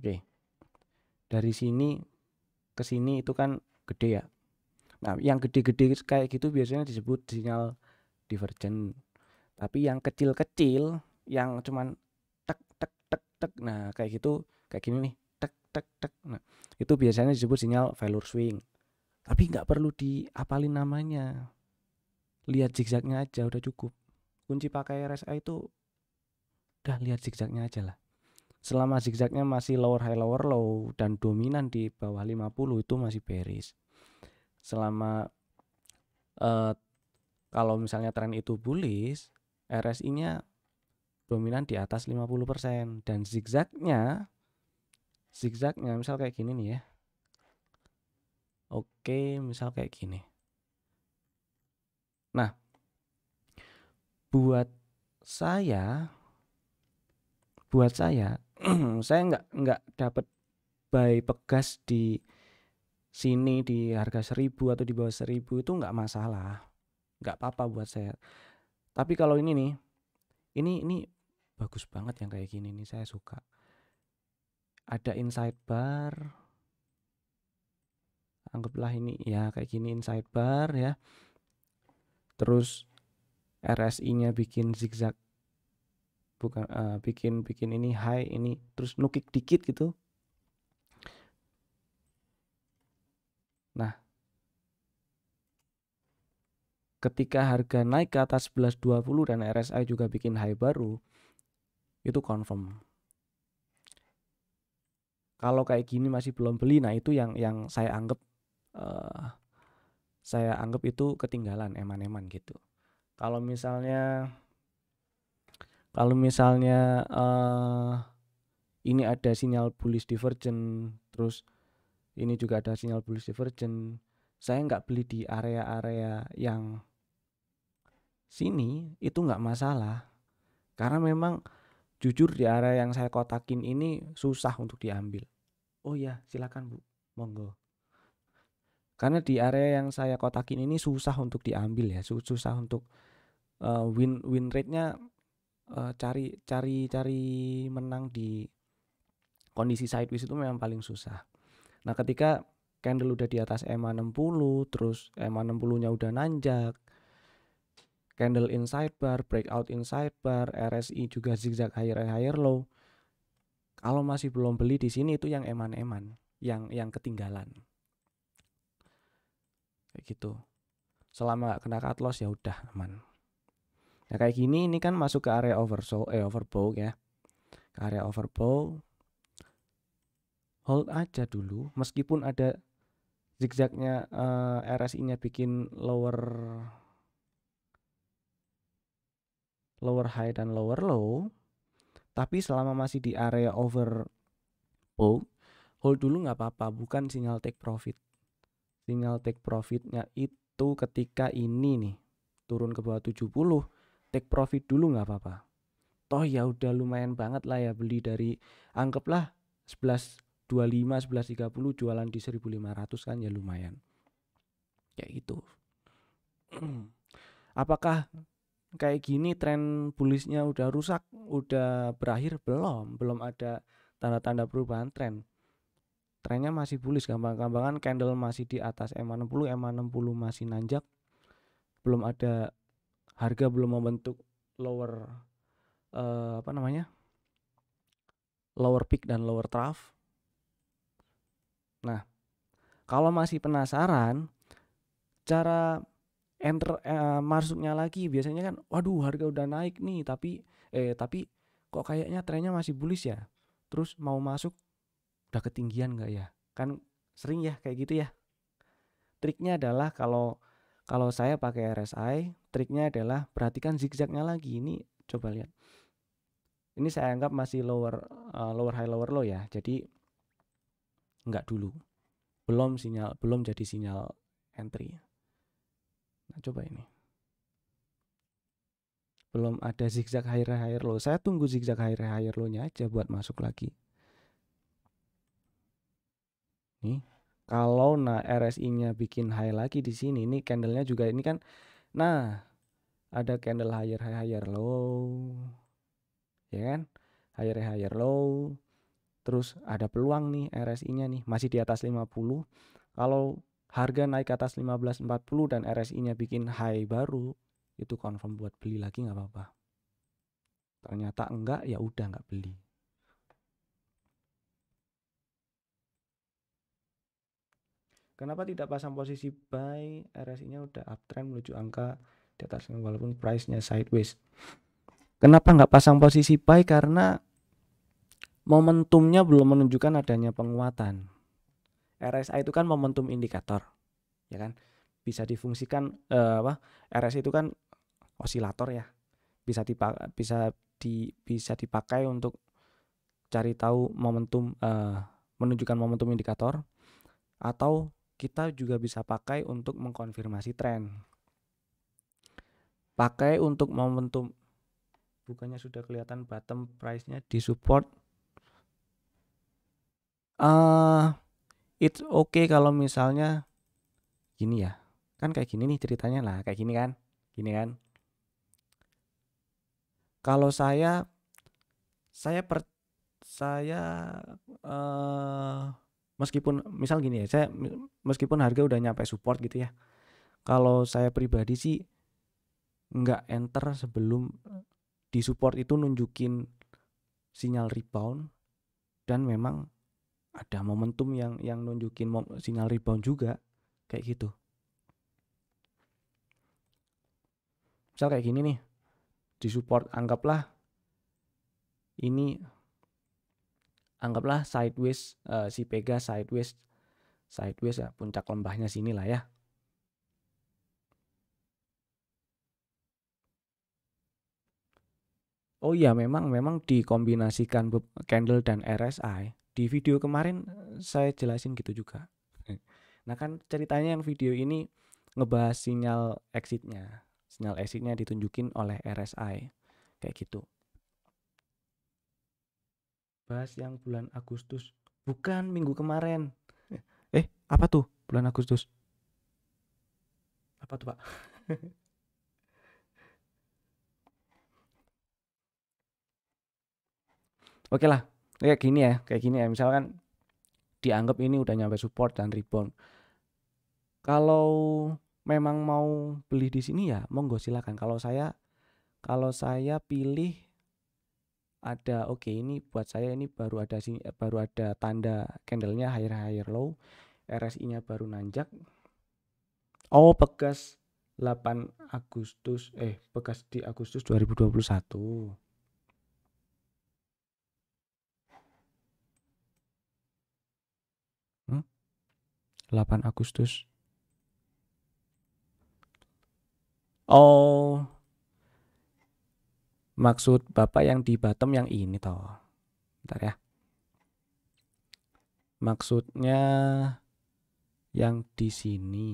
Speaker 1: Oke. Dari sini ke sini itu kan gede ya. Nah, yang gede-gede kayak gitu biasanya disebut sinyal divergen. Tapi yang kecil-kecil yang cuman tek tek tek tek nah kayak gitu kayak gini nih tek tek tek nah itu biasanya disebut sinyal Velour swing tapi nggak perlu diapalin namanya lihat zigzagnya aja udah cukup kunci pakai RSA itu udah lihat zigzagnya aja lah selama zigzagnya masih lower high lower low dan dominan di bawah 50 itu masih bearish selama eh, kalau misalnya tren itu bullish RSI-nya dominan di atas 50% dan zigzagnya zigzagnya misal kayak gini nih ya Oke, misal kayak gini. Nah, buat saya, buat saya, saya nggak nggak dapat buy pegas di sini di harga seribu atau di bawah seribu itu nggak masalah, nggak apa-apa buat saya. Tapi kalau ini nih, ini ini bagus banget yang kayak gini nih saya suka. Ada inside bar, anggaplah ini ya kayak gini inside bar ya terus RSI-nya bikin zigzag bukan uh, bikin bikin ini high ini terus nukik dikit gitu nah ketika harga naik ke atas 11.20 dan RSI juga bikin high baru itu confirm kalau kayak gini masih belum beli nah itu yang yang saya anggap uh, saya anggap itu ketinggalan eman-eman gitu. Kalau misalnya kalau misalnya uh, ini ada sinyal bullish divergent, terus ini juga ada sinyal bullish divergent, saya nggak beli di area-area yang sini itu nggak masalah, karena memang jujur di area yang saya kotakin ini susah untuk diambil. Oh ya, silakan bu, monggo. Karena di area yang saya kotakin ini susah untuk diambil ya, susah untuk uh, win win rate-nya uh, cari cari cari menang di kondisi sideways itu memang paling susah. Nah, ketika candle udah di atas EMA 60, terus EMA 60-nya udah nanjak, candle inside bar, breakout inside bar, RSI juga zigzag higher and higher low. Kalau masih belum beli di sini itu yang eman-eman, yang yang ketinggalan kayak gitu selama kena cut loss ya udah aman nah kayak gini ini kan masuk ke area oversold eh overbought ya ke area overbought hold aja dulu meskipun ada zigzagnya uh, eh, RSI-nya bikin lower lower high dan lower low tapi selama masih di area overbought hold dulu nggak apa-apa bukan sinyal take profit tinggal take profitnya itu ketika ini nih turun ke bawah 70 take profit dulu nggak apa-apa toh ya udah lumayan banget lah ya beli dari anggaplah 11 25 11 30 jualan di 1500 kan ya lumayan kayak itu apakah kayak gini tren bullishnya udah rusak udah berakhir belum belum ada tanda-tanda perubahan tren trennya masih bullish gampang-gampangan candle masih di atas MA60 MA60 masih nanjak belum ada harga belum membentuk lower uh, apa namanya lower peak dan lower trough nah kalau masih penasaran cara enter uh, masuknya lagi biasanya kan waduh harga udah naik nih tapi eh tapi kok kayaknya trennya masih bullish ya terus mau masuk udah ketinggian nggak ya kan sering ya kayak gitu ya triknya adalah kalau kalau saya pakai RSI triknya adalah perhatikan zigzagnya lagi ini coba lihat ini saya anggap masih lower uh, lower high lower low ya jadi nggak dulu belum sinyal belum jadi sinyal entry nah coba ini belum ada zigzag higher higher low saya tunggu zigzag higher higher low nya aja buat masuk lagi nih kalau nah RSI-nya bikin high lagi di sini ini candlenya juga ini kan nah ada candle higher high higher low ya kan higher higher low terus ada peluang nih RSI-nya nih masih di atas 50 kalau harga naik ke atas 1540 dan RSI-nya bikin high baru itu confirm buat beli lagi nggak apa-apa ternyata enggak ya udah nggak beli Kenapa tidak pasang posisi buy? RSI-nya udah uptrend menuju angka di atas walaupun price-nya sideways. Kenapa nggak pasang posisi buy? Karena momentumnya belum menunjukkan adanya penguatan. RSI itu kan momentum indikator, ya kan? Bisa difungsikan eh, apa? RSI itu kan osilator ya. Bisa dipakai, bisa di bisa dipakai untuk cari tahu momentum eh, menunjukkan momentum indikator atau kita juga bisa pakai untuk mengkonfirmasi tren. Pakai untuk momentum. Bukannya sudah kelihatan bottom price-nya di support. Uh, eh, it's okay kalau misalnya gini ya. Kan kayak gini nih ceritanya lah, kayak gini kan. Gini kan. Kalau saya saya per, saya uh, meskipun misal gini ya saya meskipun harga udah nyampe support gitu ya kalau saya pribadi sih nggak enter sebelum di support itu nunjukin sinyal rebound dan memang ada momentum yang yang nunjukin sinyal rebound juga kayak gitu misal kayak gini nih di support anggaplah ini anggaplah sideways uh, si Pega sideways sideways ya puncak lembahnya sini lah ya Oh iya memang memang dikombinasikan candle dan RSI di video kemarin eh, saya jelasin gitu juga. Nah kan ceritanya yang video ini ngebahas sinyal exitnya, sinyal exitnya ditunjukin oleh RSI kayak gitu bahas yang bulan Agustus bukan minggu kemarin eh apa tuh bulan Agustus apa tuh pak oke lah kayak gini ya kayak gini ya misalkan dianggap ini udah nyampe support dan rebound kalau memang mau beli di sini ya monggo silakan kalau saya kalau saya pilih ada oke okay, ini buat saya ini baru ada sini eh, baru ada tanda candlenya higher higher low RSI-nya baru nanjak oh pegas 8 Agustus eh bekas di Agustus 2021 hmm? 8 Agustus Oh maksud Bapak yang di bottom yang ini toh. Bentar ya. Maksudnya yang di sini.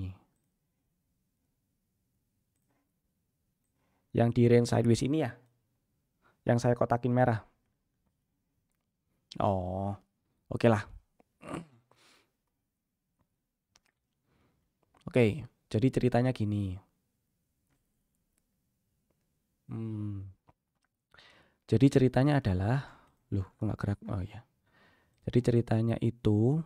Speaker 1: Yang di range sideways ini ya. Yang saya kotakin merah. Oh, oke okay lah. Oke, okay, jadi ceritanya gini. Hmm, jadi ceritanya adalah, loh, kok nggak gerak? Oh ya. Jadi ceritanya itu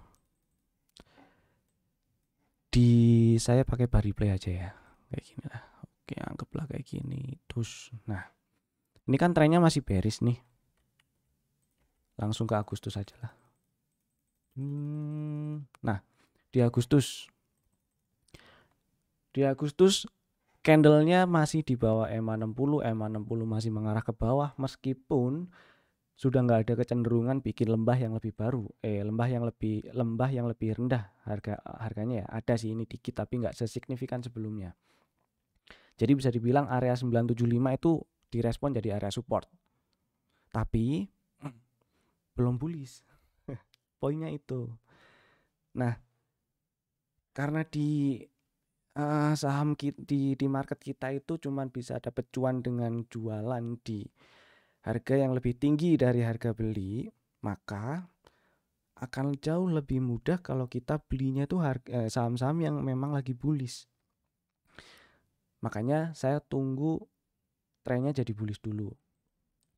Speaker 1: di saya pakai bar replay aja ya, kayak gini lah. Oke, anggaplah kayak gini. Terus, nah, ini kan trennya masih beris nih. Langsung ke Agustus aja lah. Hmm, nah, di Agustus, di Agustus candlenya masih di bawah EMA 60, EMA 60 masih mengarah ke bawah meskipun sudah nggak ada kecenderungan bikin lembah yang lebih baru, eh lembah yang lebih lembah yang lebih rendah harga harganya ya ada sih ini dikit tapi nggak sesignifikan sebelumnya. Jadi bisa dibilang area 975 itu direspon jadi area support. Tapi belum bullish. Poinnya itu. Nah, karena di uh, saham kita, di di market kita itu cuma bisa dapat cuan dengan jualan di harga yang lebih tinggi dari harga beli, maka akan jauh lebih mudah kalau kita belinya itu harga eh, saham-saham yang memang lagi bullish. Makanya saya tunggu trennya jadi bullish dulu.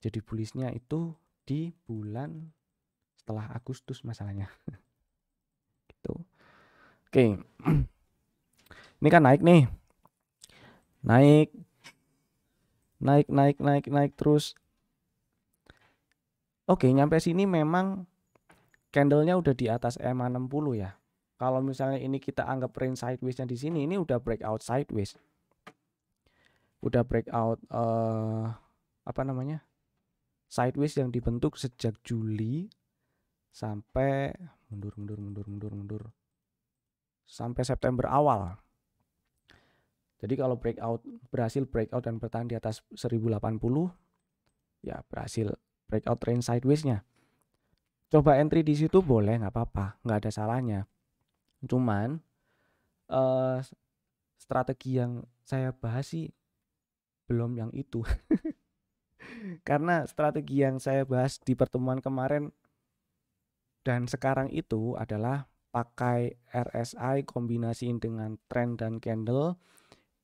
Speaker 1: Jadi bullishnya itu di bulan setelah Agustus masalahnya. Gitu. Oke. ini kan naik nih naik naik naik naik naik terus oke nyampe sini memang candlenya udah di atas EMA 60 ya kalau misalnya ini kita anggap range sidewaysnya di sini ini udah breakout sideways udah breakout uh, apa namanya sideways yang dibentuk sejak Juli sampai mundur mundur mundur mundur mundur sampai September awal jadi kalau breakout berhasil breakout dan bertahan di atas 1080 ya berhasil breakout trend sideways-nya. Coba entry di situ boleh nggak apa-apa, nggak ada salahnya. Cuman uh, strategi yang saya bahas sih belum yang itu. Karena strategi yang saya bahas di pertemuan kemarin dan sekarang itu adalah pakai RSI kombinasiin dengan trend dan candle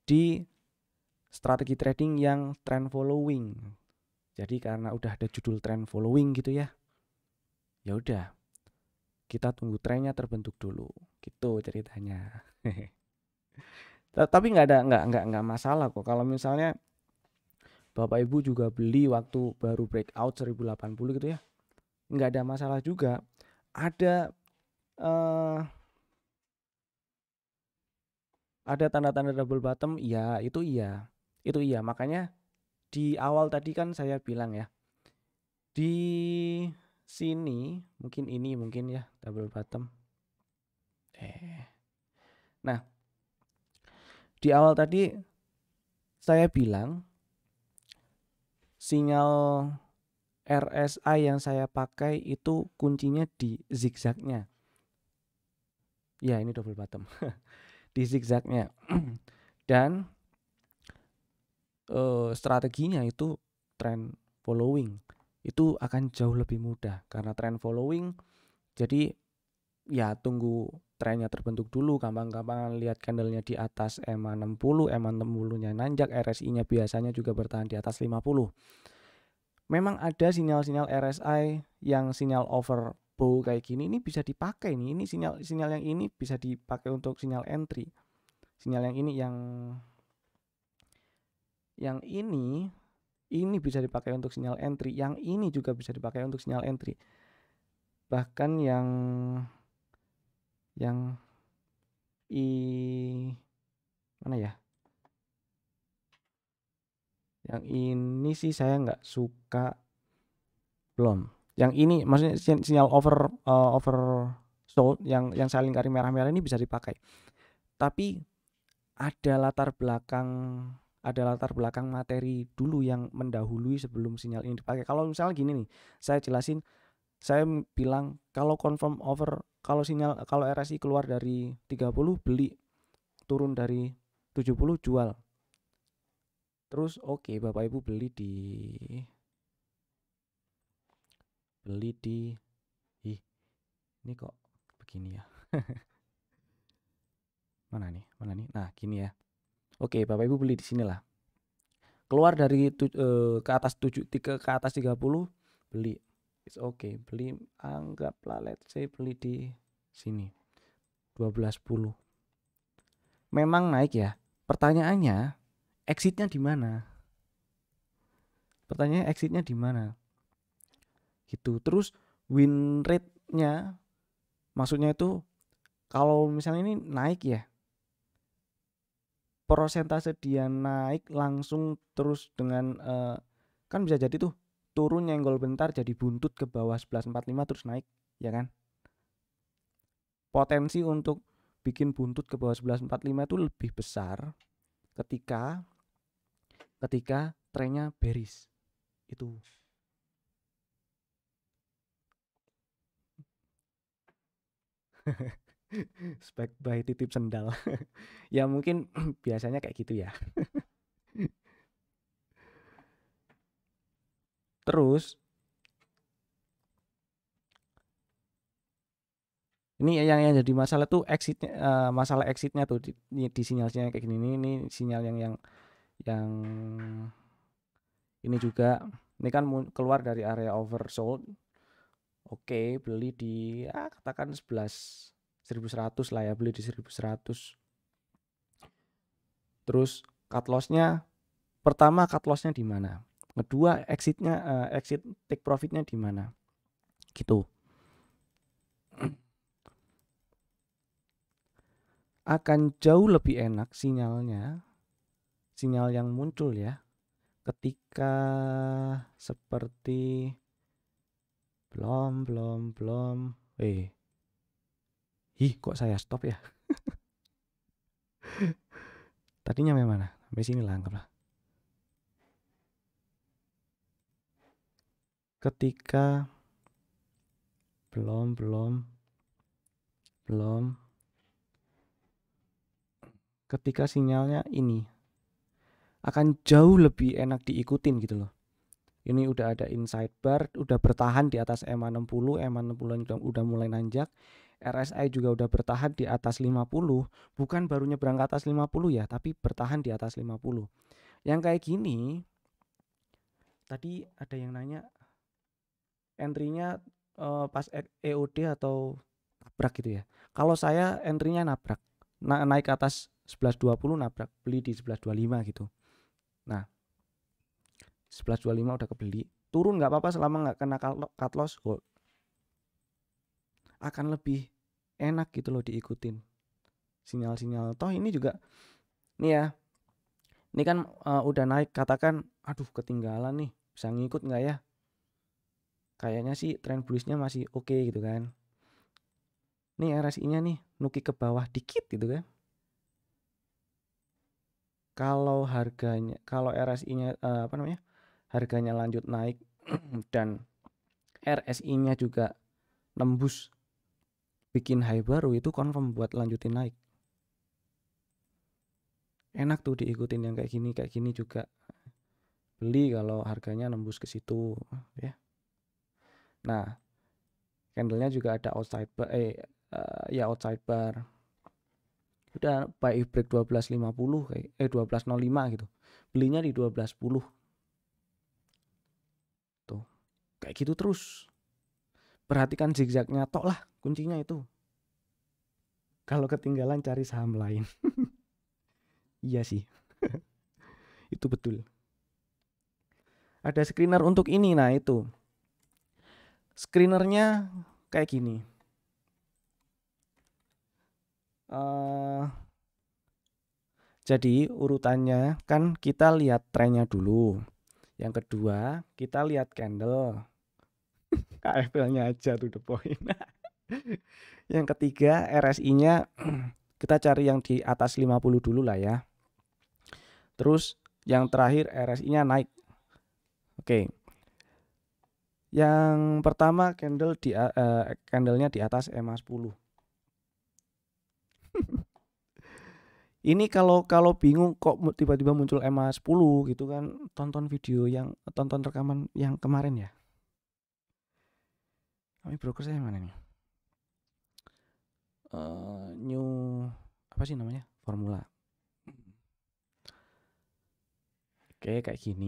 Speaker 1: di strategi trading yang trend following. Jadi karena udah ada judul trend following gitu ya. Ya udah. Kita tunggu trennya terbentuk dulu. Gitu ceritanya. Tapi nggak ada nggak nggak nggak masalah kok kalau misalnya Bapak Ibu juga beli waktu baru breakout 1080 gitu ya. Nggak ada masalah juga. Ada eh uh, ada tanda-tanda double bottom? Iya, itu iya. Itu iya. Makanya di awal tadi kan saya bilang ya. Di sini mungkin ini mungkin ya double bottom. Eh. Nah, di awal tadi saya bilang sinyal RSI yang saya pakai itu kuncinya di zigzagnya. Ya, ini double bottom. di zigzagnya dan uh, strateginya itu trend following itu akan jauh lebih mudah karena trend following jadi ya tunggu trennya terbentuk dulu gampang-gampang lihat candlenya di atas EMA 60 EMA 60 nya nanjak RSI nya biasanya juga bertahan di atas 50 memang ada sinyal-sinyal RSI yang sinyal over bow kayak gini ini bisa dipakai nih ini sinyal sinyal yang ini bisa dipakai untuk sinyal entry sinyal yang ini yang yang ini ini bisa dipakai untuk sinyal entry yang ini juga bisa dipakai untuk sinyal entry bahkan yang yang i mana ya yang ini sih saya nggak suka belum yang ini maksudnya sinyal over uh, over sold yang yang saling kari merah-merah ini bisa dipakai tapi ada latar belakang ada latar belakang materi dulu yang mendahului sebelum sinyal ini dipakai kalau misalnya gini nih saya jelasin saya bilang kalau confirm over kalau sinyal kalau RSI keluar dari 30 beli turun dari 70 jual terus oke okay, Bapak Ibu beli di beli di ih ini kok begini ya mana nih mana nih nah gini ya oke bapak ibu beli di sini lah keluar dari tu, eh, ke atas tujuh tiga ke atas 30 beli it's okay beli anggaplah let's say beli di sini dua belas puluh memang naik ya pertanyaannya exitnya di mana pertanyaannya exitnya di mana gitu terus win rate-nya maksudnya itu kalau misalnya ini naik ya persentase dia naik langsung terus dengan uh, kan bisa jadi tuh turun nyenggol bentar jadi buntut ke bawah 1145 terus naik ya kan potensi untuk bikin buntut ke bawah 1145 itu lebih besar ketika ketika trennya beris itu spek by titip sendal ya mungkin biasanya kayak gitu ya terus ini ya, yang yang jadi masalah tuh exitnya uh, masalah exitnya tuh di, di sinyal sinyal kayak gini ini, ini sinyal yang yang yang ini juga ini kan keluar dari area oversold oke okay, beli di ya katakan 11 1100 lah ya beli di 1100 terus cut lossnya pertama cut lossnya di mana kedua exitnya uh, exit take profitnya di mana gitu akan jauh lebih enak sinyalnya sinyal yang muncul ya ketika seperti belum, belum, belum. Eh. hi kok saya stop ya? tadinya nyampe mana? Sampai sini lah, anggaplah. Ketika belum, belum, belum. Ketika sinyalnya ini akan jauh lebih enak diikutin gitu loh ini udah ada inside bar udah bertahan di atas puluh, 60 enam 60 udah, udah mulai nanjak RSI juga udah bertahan di atas 50 bukan barunya nyebrang ke atas 50 ya tapi bertahan di atas 50 yang kayak gini tadi ada yang nanya entry-nya uh, pas EOD e atau nabrak gitu ya kalau saya entry-nya nabrak na naik ke atas 1120 nabrak beli di 1125 gitu nah 11.25 udah kebeli turun nggak apa-apa selama nggak kena cut loss hold akan lebih enak gitu loh diikutin sinyal-sinyal toh ini juga nih ya ini kan uh, udah naik katakan aduh ketinggalan nih bisa ngikut nggak ya kayaknya sih tren bullishnya masih oke okay gitu kan nih RSI nya nih nuki ke bawah dikit gitu kan kalau harganya kalau RSI nya uh, eh, apa namanya harganya lanjut naik dan RSI-nya juga nembus bikin high baru itu confirm buat lanjutin naik enak tuh diikutin yang kayak gini kayak gini juga beli kalau harganya nembus ke situ ya nah candlenya juga ada outside bar eh uh, ya outside bar udah buy break 12.50 kayak eh 12.05 gitu belinya di 12.10 kayak gitu terus perhatikan zigzagnya tok lah kuncinya itu kalau ketinggalan cari saham lain iya sih itu betul ada screener untuk ini nah itu screenernya kayak gini uh, jadi urutannya kan kita lihat trennya dulu yang kedua kita lihat candle KFL-nya aja tuh the point. yang ketiga RSI-nya kita cari yang di atas 50 dulu lah ya. Terus yang terakhir RSI-nya naik. Oke. Yang pertama candle di uh, eh, nya di atas EMA 10. Ini kalau kalau bingung kok tiba-tiba muncul EMA 10 gitu kan, tonton video yang tonton rekaman yang kemarin ya. Kami broker saya mana nih? Uh, new apa sih namanya? Formula. Oke, kayak gini.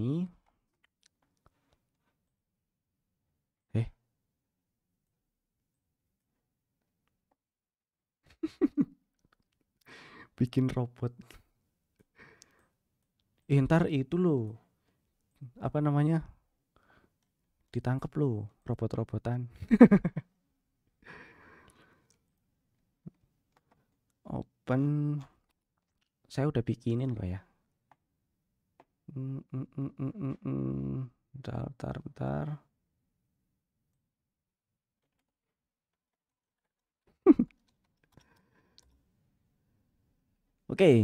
Speaker 1: Eh. Bikin robot. Eh, ntar itu loh. Apa namanya? ditangkap lu robot-robotan open saya udah bikinin kok ya bentar bentar bentar Oke, okay.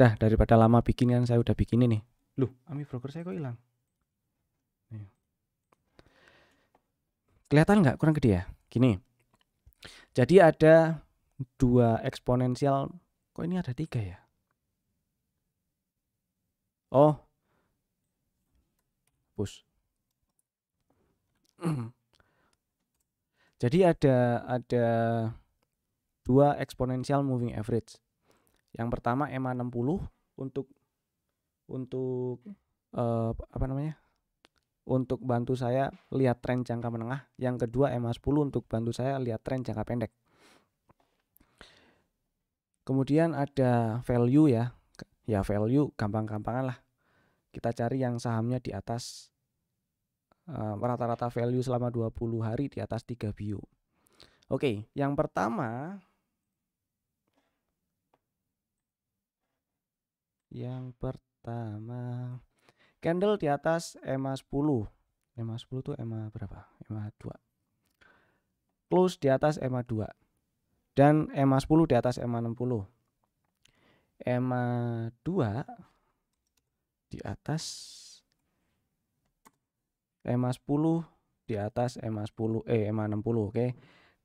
Speaker 1: dah daripada lama bikin kan saya udah bikin ini. lu Ami broker saya kok hilang? Kelihatan nggak kurang gede ya? Gini. Jadi ada dua eksponensial. Kok ini ada tiga ya? Oh. Push. Jadi ada ada dua eksponensial moving average. Yang pertama enam 60 untuk untuk uh, apa namanya? untuk bantu saya lihat tren jangka menengah, yang kedua MA10 untuk bantu saya lihat tren jangka pendek. Kemudian ada value ya. Ya value gampang-gampangan lah. Kita cari yang sahamnya di atas eh, rata-rata value selama 20 hari di atas 3 bio. Oke, yang pertama yang pertama Candle di atas EMA 10. EMA 10 tuh EMA berapa? EMA 2. Close di atas EMA 2. Dan EMA 10 di atas EMA 60. EMA 2 di atas EMA 10 di atas EMA 10 eh EMA 60 oke okay?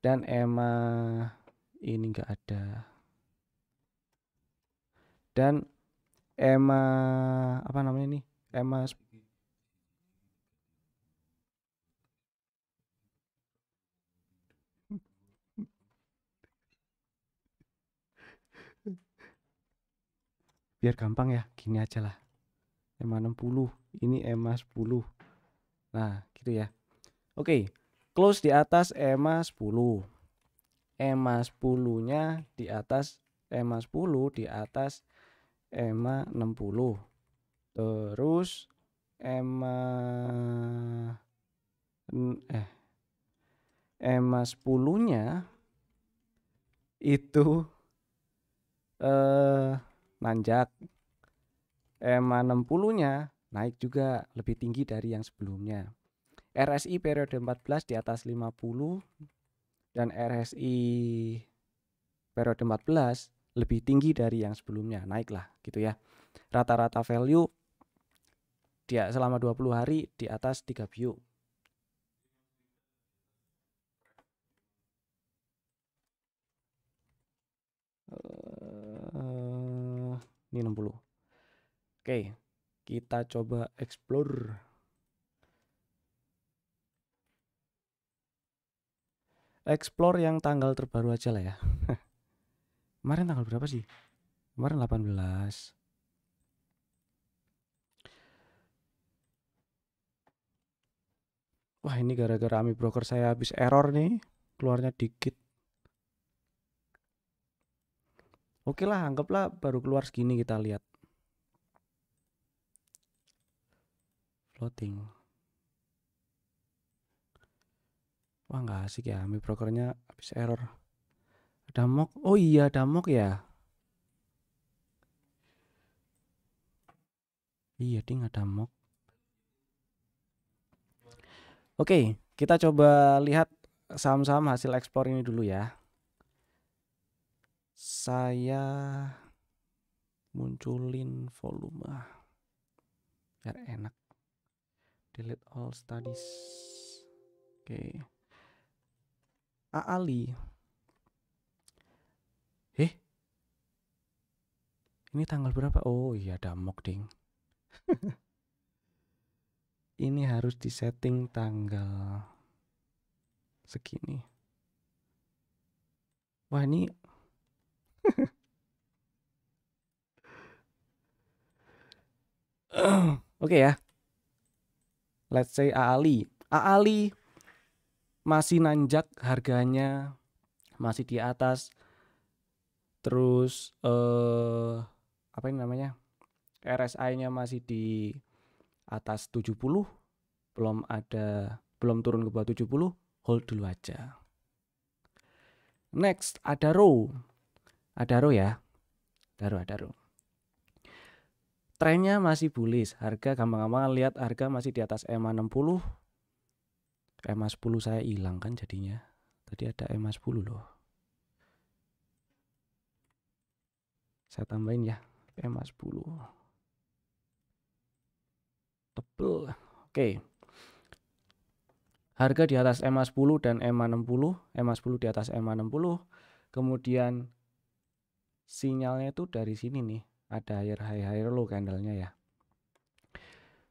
Speaker 1: dan EMA ini enggak ada dan EMA apa namanya nih tema eh, biar gampang ya gini aja lah EMA 60 ini EMA 10 nah gitu ya oke okay. close di atas EMA 10 EMA 10 nya di atas EMA 10 di atas EMA 60 terus Emma eh Emma 10-nya itu eh nanjak. Emma 60-nya naik juga lebih tinggi dari yang sebelumnya. RSI periode 14 di atas 50 dan RSI periode 14 lebih tinggi dari yang sebelumnya. Naiklah gitu ya. Rata-rata value dia selama 20 hari di atas 3 view eh, ini 60. Oke, kita coba explore. Explore yang tanggal terbaru aja lah ya. Kemarin tanggal berapa sih? Kemarin 18. Wah ini gara-gara AMI broker saya habis error nih, keluarnya dikit. Oke lah, anggaplah baru keluar segini kita lihat. Floating. Wah nggak asik ya, AMI brokernya habis error. Ada mock, oh iya ada mock ya. Iya, ding ada mock. Oke, kita coba lihat saham-saham hasil ekspor ini dulu ya. Saya munculin volume ah, biar enak. Delete all studies. Oke. Aali. Eh. Ini tanggal berapa? Oh iya, mock ding. ini harus di setting tanggal segini. Wah ini Oke ya. Let's say Aali. Aali masih nanjak harganya masih di atas. Terus eh apa ini namanya? RSI-nya masih di atas 70 belum ada belum turun ke bawah 70 hold dulu aja next ada row ada row ya ada row ada row trennya masih bullish harga gampang-gampang lihat harga masih di atas EMA 60 EMA 10 saya hilang kan jadinya tadi ada EMA 10 loh saya tambahin ya EMA 10 tebel. Oke. Okay. Harga di atas ma 10 dan ma 60, ma 10 di atas ma 60. Kemudian sinyalnya itu dari sini nih, ada higher high higher low candlenya ya.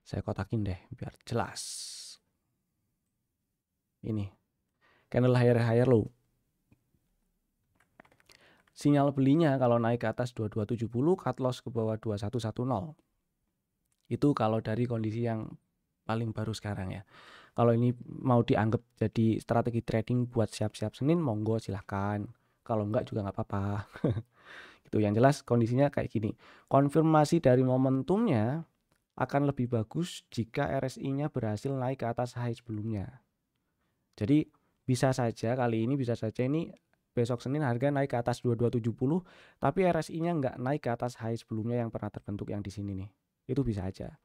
Speaker 1: Saya kotakin deh biar jelas. Ini. Candle higher higher low. Sinyal belinya kalau naik ke atas 2270, cut loss ke bawah 2110. Itu kalau dari kondisi yang paling baru sekarang ya. Kalau ini mau dianggap jadi strategi trading buat siap-siap Senin, monggo silahkan. Kalau enggak juga enggak apa-apa. gitu. Yang jelas kondisinya kayak gini. Konfirmasi dari momentumnya akan lebih bagus jika RSI-nya berhasil naik ke atas high sebelumnya. Jadi bisa saja kali ini bisa saja ini besok Senin harga naik ke atas 2270 tapi RSI-nya enggak naik ke atas high sebelumnya yang pernah terbentuk yang di sini nih itu bisa aja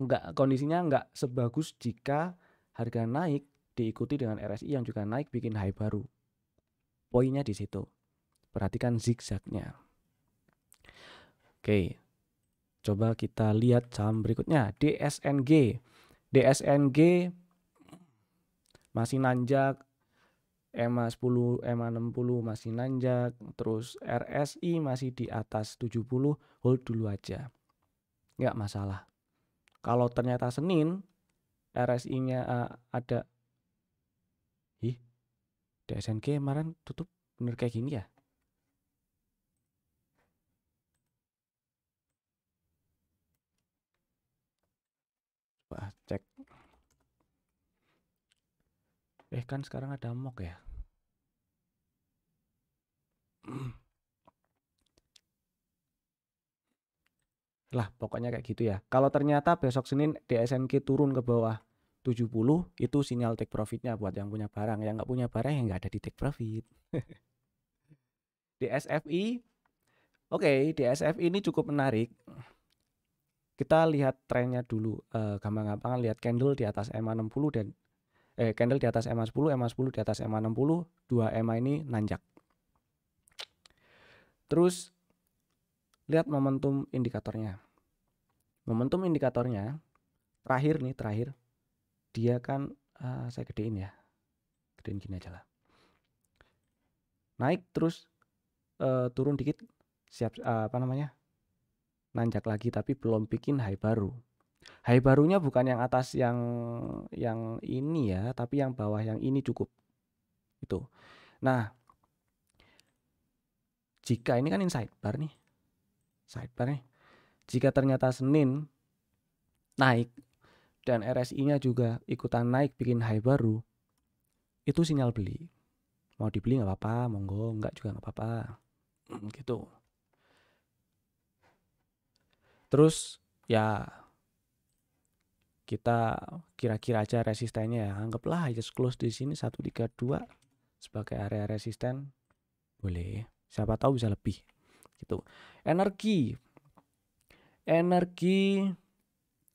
Speaker 1: nggak kondisinya nggak sebagus jika harga naik diikuti dengan RSI yang juga naik bikin high baru poinnya di situ perhatikan zigzagnya oke coba kita lihat saham berikutnya DSNG DSNG masih nanjak EMA 10, EMA 60 masih nanjak, terus RSI masih di atas 70, hold dulu aja nggak masalah. Kalau ternyata Senin RSI-nya uh, eh, ada ih DSNG kemarin tutup bener kayak gini ya? Coba cek. Eh kan sekarang ada mock ya. Mm. lah pokoknya kayak gitu ya kalau ternyata besok Senin DSNK turun ke bawah 70 itu sinyal take profitnya buat yang punya barang yang nggak punya barang yang nggak ada di take profit DSFI oke okay, DSFI ini cukup menarik kita lihat trennya dulu uh, gampang-gampang lihat candle di atas EMA 60 dan eh candle di atas EMA 10 EMA 10 di atas EMA 60 dua EMA ini nanjak terus lihat momentum indikatornya momentum indikatornya terakhir nih terakhir dia kan uh, saya gedein ya gedein gini aja lah naik terus uh, turun dikit siap uh, apa namanya nanjak lagi tapi belum bikin high baru high barunya bukan yang atas yang yang ini ya tapi yang bawah yang ini cukup itu nah jika ini kan inside bar nih side bar nih jika ternyata Senin naik dan RSI-nya juga ikutan naik bikin high baru, itu sinyal beli. Mau dibeli nggak apa-apa, monggo nggak juga nggak apa-apa, hmm, gitu. Terus ya kita kira-kira aja resistennya ya anggaplah just close di sini 132 sebagai area resisten boleh siapa tahu bisa lebih gitu energi energi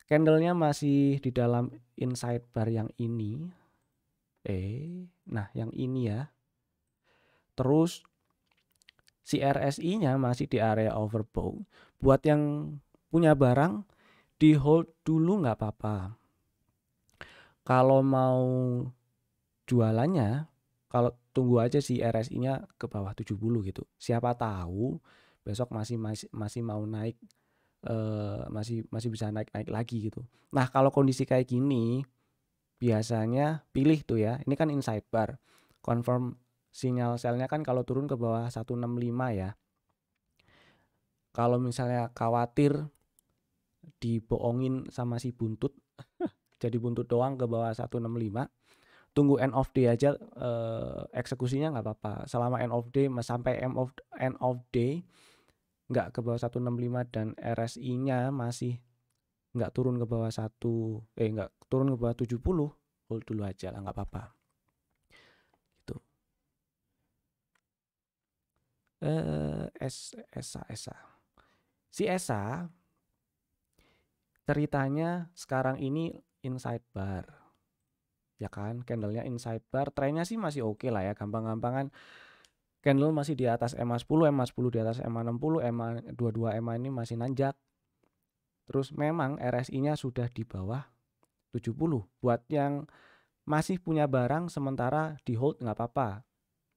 Speaker 1: candlenya masih di dalam inside bar yang ini eh nah yang ini ya terus si RSI nya masih di area overbought buat yang punya barang di hold dulu nggak apa-apa kalau mau jualannya kalau tunggu aja si RSI nya ke bawah 70 gitu siapa tahu besok masih masih, masih mau naik Eh, masih masih bisa naik naik lagi gitu. Nah kalau kondisi kayak gini biasanya pilih tuh ya. Ini kan inside bar, confirm sinyal selnya kan kalau turun ke bawah 165 ya. Kalau misalnya khawatir dibohongin sama si buntut, jadi buntut doang ke bawah 165, tunggu end of day aja eh, eksekusinya nggak apa-apa. Selama end of day sampai end of end of day nggak ke bawah 165 dan RSI-nya masih nggak turun ke bawah satu eh nggak turun ke bawah 70 hold dulu aja lah nggak apa-apa gitu eh S Esa Esa si Esa ceritanya sekarang ini inside bar ya kan candlenya inside bar trennya sih masih oke okay lah ya gampang-gampangan candle masih di atas MA 10, MA 10 di atas MA 60, MA 22 MA ini masih nanjak. Terus memang RSI-nya sudah di bawah 70 buat yang masih punya barang sementara di hold nggak apa-apa.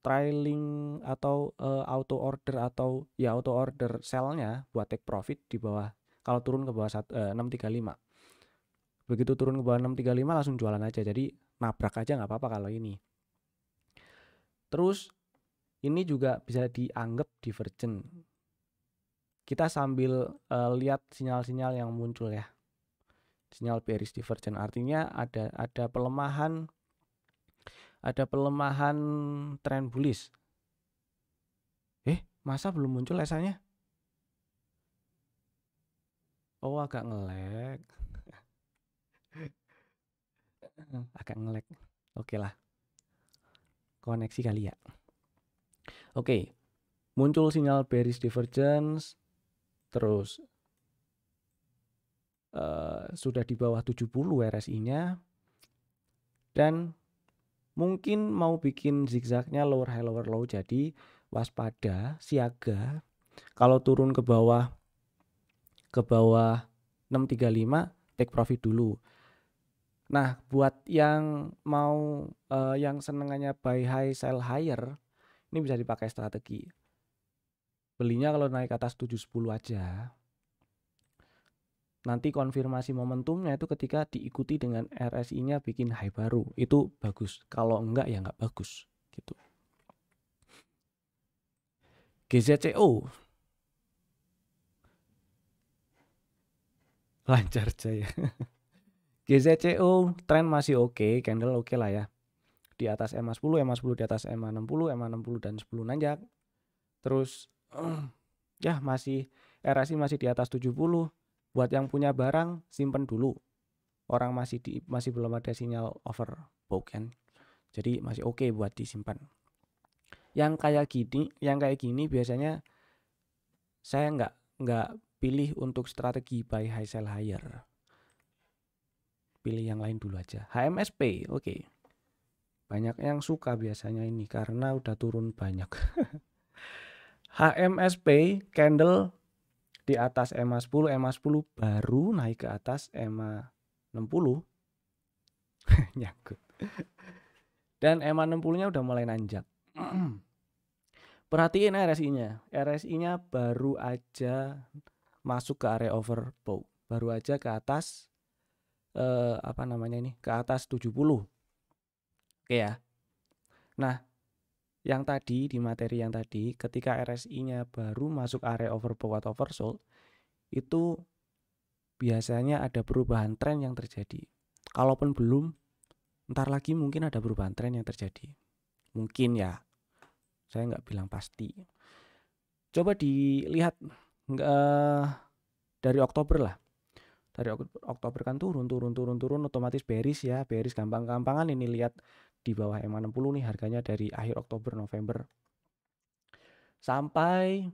Speaker 1: Trailing atau uh, auto order atau ya auto order sell-nya buat take profit di bawah kalau turun ke bawah 635. Eh, Begitu turun ke bawah 635 langsung jualan aja. Jadi nabrak aja nggak apa-apa kalau ini. Terus ini juga bisa dianggap divergen. Kita sambil uh, lihat sinyal-sinyal yang muncul ya. Sinyal bearish divergen artinya ada ada pelemahan ada pelemahan tren bullish. Eh, masa belum muncul esanya? Oh, agak ngelek. agak ngelek. Oke okay lah. Koneksi kali ya. Oke, okay. muncul sinyal bearish divergence, terus uh, sudah di bawah 70 RSI-nya, dan mungkin mau bikin zigzagnya lower high lower low jadi waspada siaga kalau turun ke bawah ke bawah 635 take profit dulu nah buat yang mau uh, yang senengannya buy high sell higher ini bisa dipakai strategi. Belinya kalau naik ke atas 710 aja. Nanti konfirmasi momentumnya itu ketika diikuti dengan RSI-nya bikin high baru. Itu bagus. Kalau enggak ya enggak bagus gitu. GZCO lancar jaya. GZCO trend masih oke, okay, candle oke okay lah ya di atas EMA 10, EMA 10 di atas EMA 60, EMA 60 dan 10 nanjak. Terus ya masih RSI masih di atas 70. Buat yang punya barang simpen dulu. Orang masih di, masih belum ada sinyal over kan. Jadi masih oke okay buat disimpan. Yang kayak gini, yang kayak gini biasanya saya nggak nggak pilih untuk strategi buy high sell higher pilih yang lain dulu aja. HMSP, oke. Okay banyak yang suka biasanya ini karena udah turun banyak HMSP candle di atas EMA 10 EMA 10 baru naik ke atas EMA 60 nyangkut dan EMA 60 nya udah mulai nanjak perhatiin RSI nya RSI nya baru aja masuk ke area overbought baru aja ke atas eh, apa namanya ini ke atas 70 Oke ya. Nah, yang tadi di materi yang tadi ketika RSI-nya baru masuk area overbought oversold itu biasanya ada perubahan tren yang terjadi. Kalaupun belum, ntar lagi mungkin ada perubahan tren yang terjadi. Mungkin ya, saya nggak bilang pasti. Coba dilihat uh, dari Oktober lah. Dari Oktober kan turun, turun, turun, turun, otomatis beris ya, beris gampang-gampangan ini lihat di bawah M60 nih harganya dari akhir Oktober November sampai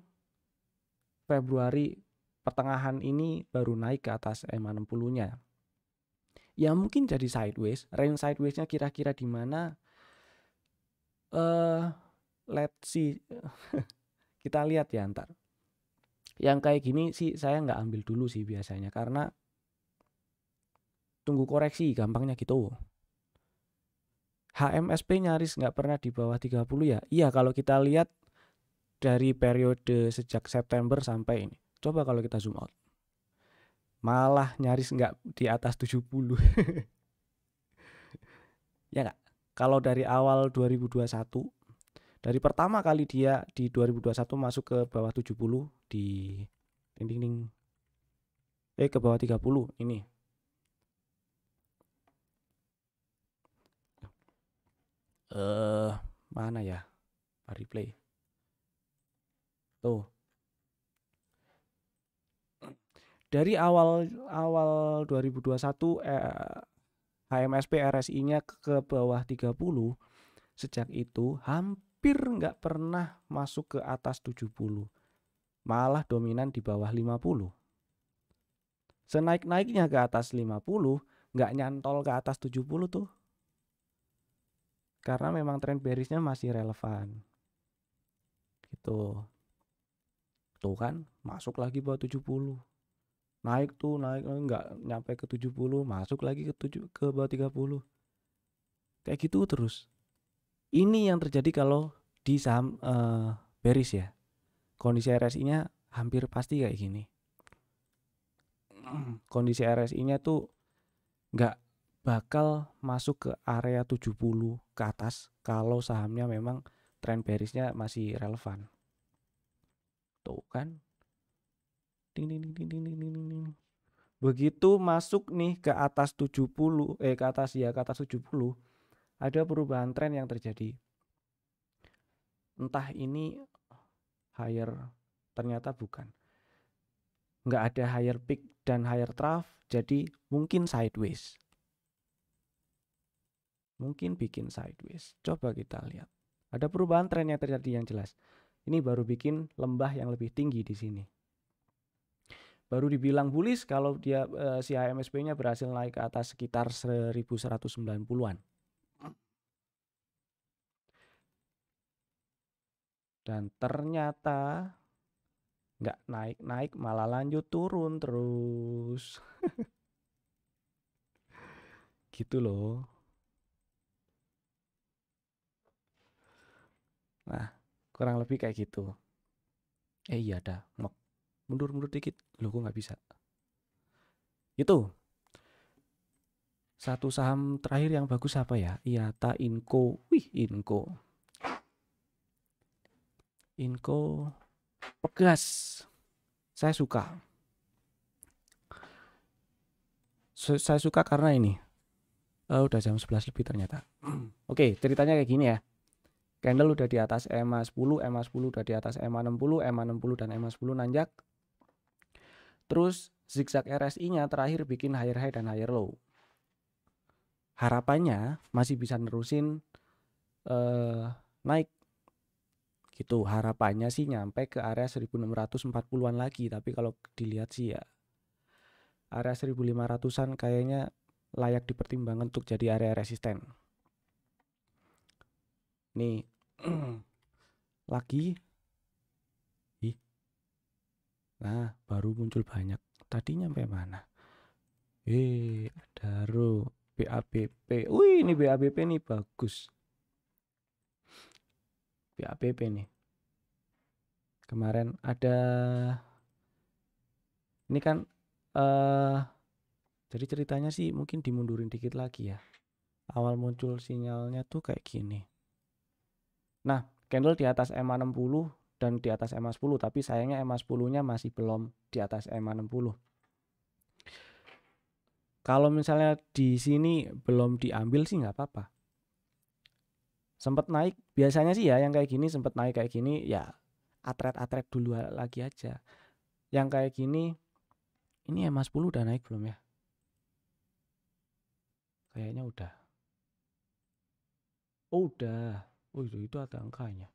Speaker 1: Februari pertengahan ini baru naik ke atas M60-nya. Ya mungkin jadi sideways, range sideways-nya kira-kira di mana eh uh, let's see kita lihat ya ntar yang kayak gini sih saya nggak ambil dulu sih biasanya karena tunggu koreksi gampangnya gitu HMSP nyaris nggak pernah di bawah 30 ya. Iya kalau kita lihat dari periode sejak September sampai ini. Coba kalau kita zoom out. Malah nyaris nggak di atas 70. ya nggak? Kalau dari awal 2021, dari pertama kali dia di 2021 masuk ke bawah 70 di ding ding ding. Eh ke bawah 30 ini eh mana ya replay tuh dari awal awal 2021 eh, HMSP RSI-nya ke bawah 30 sejak itu hampir nggak pernah masuk ke atas 70 malah dominan di bawah 50 senaik-naiknya ke atas 50 nggak nyantol ke atas 70 tuh karena memang tren bearishnya masih relevan gitu tuh kan masuk lagi bawah 70 naik tuh naik nggak nyampe ke 70 masuk lagi ke tujuh ke bawah 30 kayak gitu terus ini yang terjadi kalau di saham uh, bearish ya kondisi RSI nya hampir pasti kayak gini kondisi RSI nya tuh nggak bakal masuk ke area 70 ke atas kalau sahamnya memang tren bearishnya masih relevan. Tuh kan. Ding ding ding ding ding ding ding. ding. Begitu masuk nih ke atas 70 eh ke atas ya ke atas 70 ada perubahan tren yang terjadi. Entah ini higher ternyata bukan. Nggak ada higher peak dan higher trough jadi mungkin sideways mungkin bikin sideways. Coba kita lihat. Ada perubahan tren yang terjadi yang jelas. Ini baru bikin lembah yang lebih tinggi di sini. Baru dibilang bullish kalau dia eh, si HMSP-nya berhasil naik ke atas sekitar 1190-an. Dan ternyata nggak naik-naik malah lanjut turun terus. gitu loh. Nah, kurang lebih kayak gitu. Eh iya ada. mek. Mundur-mundur dikit. Loh, kok nggak bisa? Itu. Satu saham terakhir yang bagus apa ya? Iya, ta Inco. Wih, Inco. Inco pegas. Saya suka. Saya suka karena ini. Oh, udah jam 11 lebih ternyata. Oke, okay, ceritanya kayak gini ya candle udah di atas EMA 10, EMA 10 udah di atas EMA 60, EMA 60 dan EMA 10 nanjak. Terus zigzag RSI-nya terakhir bikin higher high dan higher low. Harapannya masih bisa nerusin uh, naik gitu harapannya sih nyampe ke area 1640-an lagi tapi kalau dilihat sih ya area 1500-an kayaknya layak dipertimbangkan untuk jadi area resisten nih lagi ih nah baru muncul banyak tadi nyampe mana eh ada ru. BABP wih ini BABP nih bagus BABP nih kemarin ada ini kan eh uh, jadi ceritanya sih mungkin dimundurin dikit lagi ya awal muncul sinyalnya tuh kayak gini Nah, candle di atas EMA 60 dan di atas EMA 10, tapi sayangnya EMA 10-nya masih belum di atas EMA 60. Kalau misalnya di sini belum diambil sih nggak apa-apa. Sempat naik, biasanya sih ya yang kayak gini sempat naik kayak gini ya atret-atret dulu lagi aja. Yang kayak gini, ini EMA 10 udah naik belum ya? Kayaknya udah. Oh, udah. Wih itu ada angkanya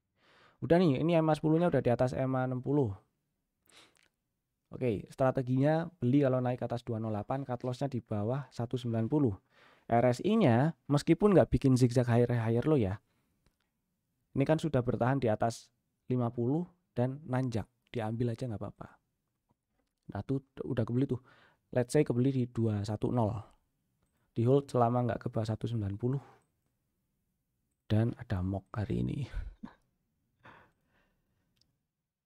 Speaker 1: udah nih ini MA 10 nya udah di atas MA 60 Oke strateginya beli kalau naik ke atas 208 cut nya di bawah 190 RSI nya meskipun nggak bikin zigzag higher higher lo ya ini kan sudah bertahan di atas 50 dan nanjak diambil aja nggak apa-apa nah tuh udah kebeli tuh let's say kebeli di 210 di hold selama nggak ke bawah 190 dan ada mock hari ini.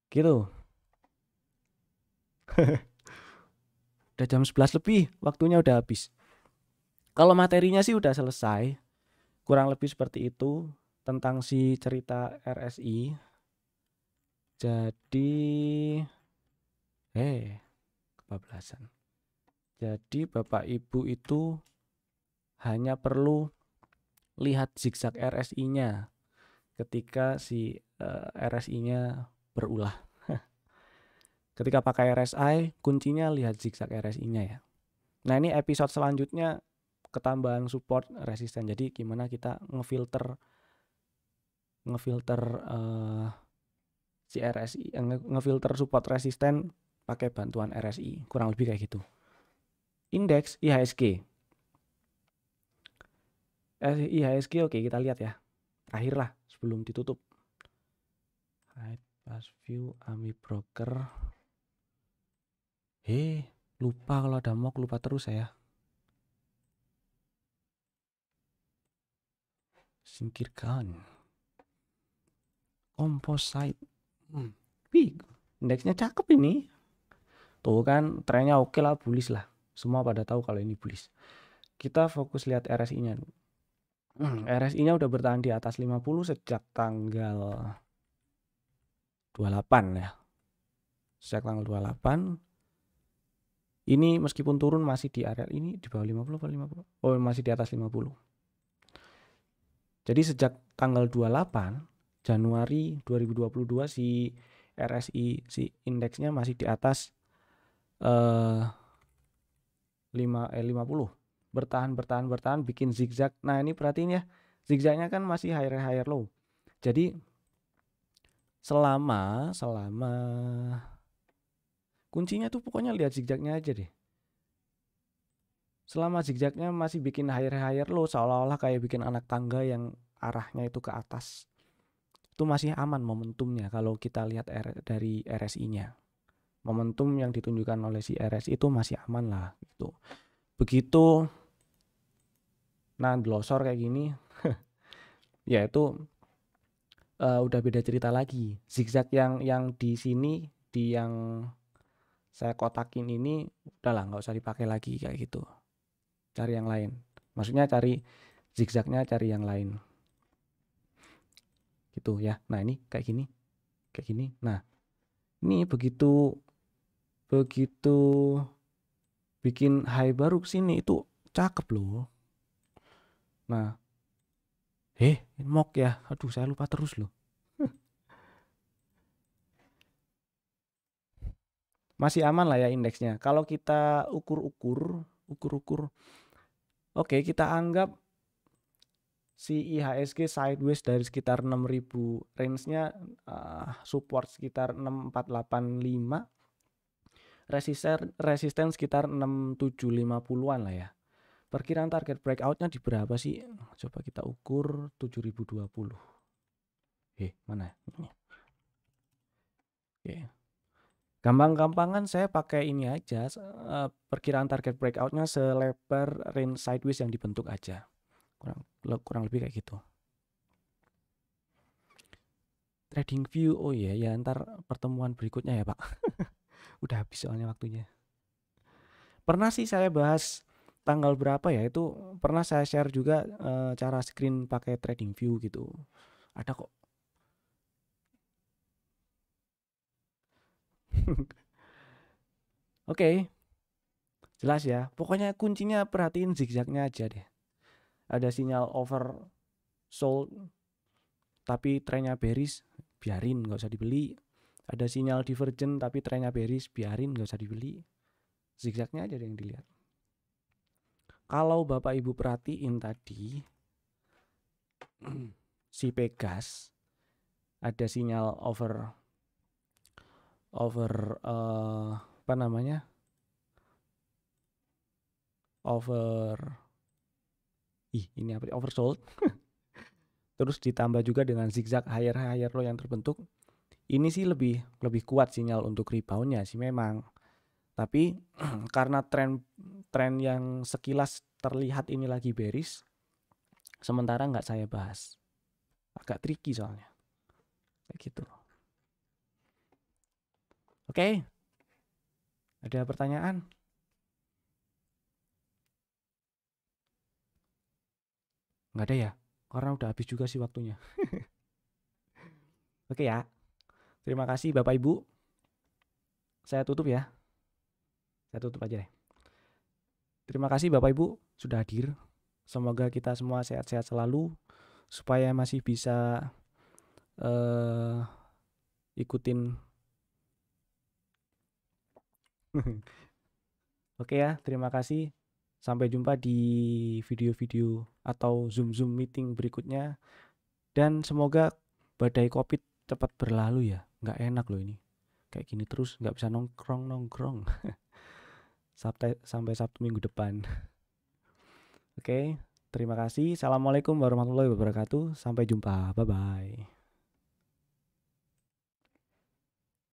Speaker 1: gitu. udah jam 11 lebih, waktunya udah habis. Kalau materinya sih udah selesai. Kurang lebih seperti itu tentang si cerita RSI. Jadi eh kebablasan. Jadi Bapak Ibu itu hanya perlu lihat zigzag RSI-nya ketika si uh, eh, RSI-nya berulah. ketika pakai RSI, kuncinya lihat zigzag RSI-nya ya. Nah, ini episode selanjutnya ketambahan support resisten. Jadi gimana kita ngefilter ngefilter uh, si RSI eh, ngefilter support resisten pakai bantuan RSI, kurang lebih kayak gitu. Indeks IHSG Eh, IHSG iya, oke kita lihat ya. Terakhir lah sebelum ditutup. hide pas view Ami Broker. Hei, eh, lupa kalau ada mock lupa terus saya. Singkirkan. Composite. Hmm. big, indeksnya cakep ini. Tuh kan trennya oke okay lah bullish lah. Semua pada tahu kalau ini bullish. Kita fokus lihat RSI-nya dulu. Mmm, RSI-nya udah bertahan di atas 50 sejak tanggal 28 ya. Sejak tanggal 28. Ini meskipun turun masih di area ini di bawah 50 atau 50? Oh, masih di atas 50. Jadi sejak tanggal 28 Januari 2022 si RSI si indeksnya masih di atas eh 5 eh 50 bertahan bertahan bertahan bikin zigzag nah ini perhatiin ya zigzagnya kan masih higher higher low jadi selama selama kuncinya tuh pokoknya lihat zigzagnya aja deh selama zigzagnya masih bikin higher higher low seolah-olah kayak bikin anak tangga yang arahnya itu ke atas itu masih aman momentumnya kalau kita lihat R dari RSI-nya momentum yang ditunjukkan oleh si RSI itu masih aman lah gitu begitu Nah, glosor kayak gini ya itu uh, udah beda cerita lagi. Zigzag yang yang di sini di yang saya kotakin ini udahlah nggak usah dipakai lagi kayak gitu. Cari yang lain. Maksudnya cari zigzagnya cari yang lain. Gitu ya. Nah, ini kayak gini. Kayak gini. Nah, ini begitu begitu bikin high baru sini itu cakep loh. Nah, eh, mok ya? Aduh, saya lupa terus loh. Masih aman lah ya indeksnya. Kalau kita ukur-ukur, ukur-ukur, oke kita anggap si IHSG sideways dari sekitar 6000 range-nya uh, support sekitar 6485 resisten resisten sekitar 6750-an lah ya Perkiraan target breakoutnya di berapa sih? Coba kita ukur 7020. Eh, mana? Ya? Ini. Oke. Gampang-gampangan saya pakai ini aja, eh, perkiraan target breakoutnya selebar range sideways yang dibentuk aja. Kurang, kurang lebih kayak gitu. Trading view, oh iya, ya ntar pertemuan berikutnya ya Pak. Udah habis soalnya waktunya. Pernah sih saya bahas tanggal berapa ya itu pernah saya share juga e, cara screen pakai trading view gitu ada kok Oke, okay. jelas ya. Pokoknya kuncinya perhatiin zigzagnya aja deh. Ada sinyal over sold, tapi trennya beris, biarin nggak usah dibeli. Ada sinyal divergen, tapi trennya beris, biarin nggak usah dibeli. Zigzagnya aja deh yang dilihat. Kalau Bapak Ibu perhatiin tadi si Pegas ada sinyal over over uh, apa namanya? over ih ini apa oversold terus ditambah juga dengan zigzag higher higher low yang terbentuk ini sih lebih lebih kuat sinyal untuk reboundnya sih memang tapi karena tren tren yang sekilas terlihat ini lagi beris, sementara nggak saya bahas. Agak tricky soalnya. Kayak gitu. Oke. Okay. Ada pertanyaan? Nggak ada ya? Karena udah habis juga sih waktunya. Oke okay ya. Terima kasih Bapak Ibu. Saya tutup ya saya tutup aja deh terima kasih bapak ibu sudah hadir semoga kita semua sehat-sehat selalu supaya masih bisa uh, ikutin oke ya terima kasih sampai jumpa di video-video atau zoom-zoom meeting berikutnya dan semoga badai covid cepat berlalu ya nggak enak loh ini kayak gini terus nggak bisa nongkrong nongkrong Sabtu, sampai Sabtu minggu depan. Oke, okay, terima kasih. Assalamualaikum warahmatullahi wabarakatuh. Sampai jumpa. Bye bye.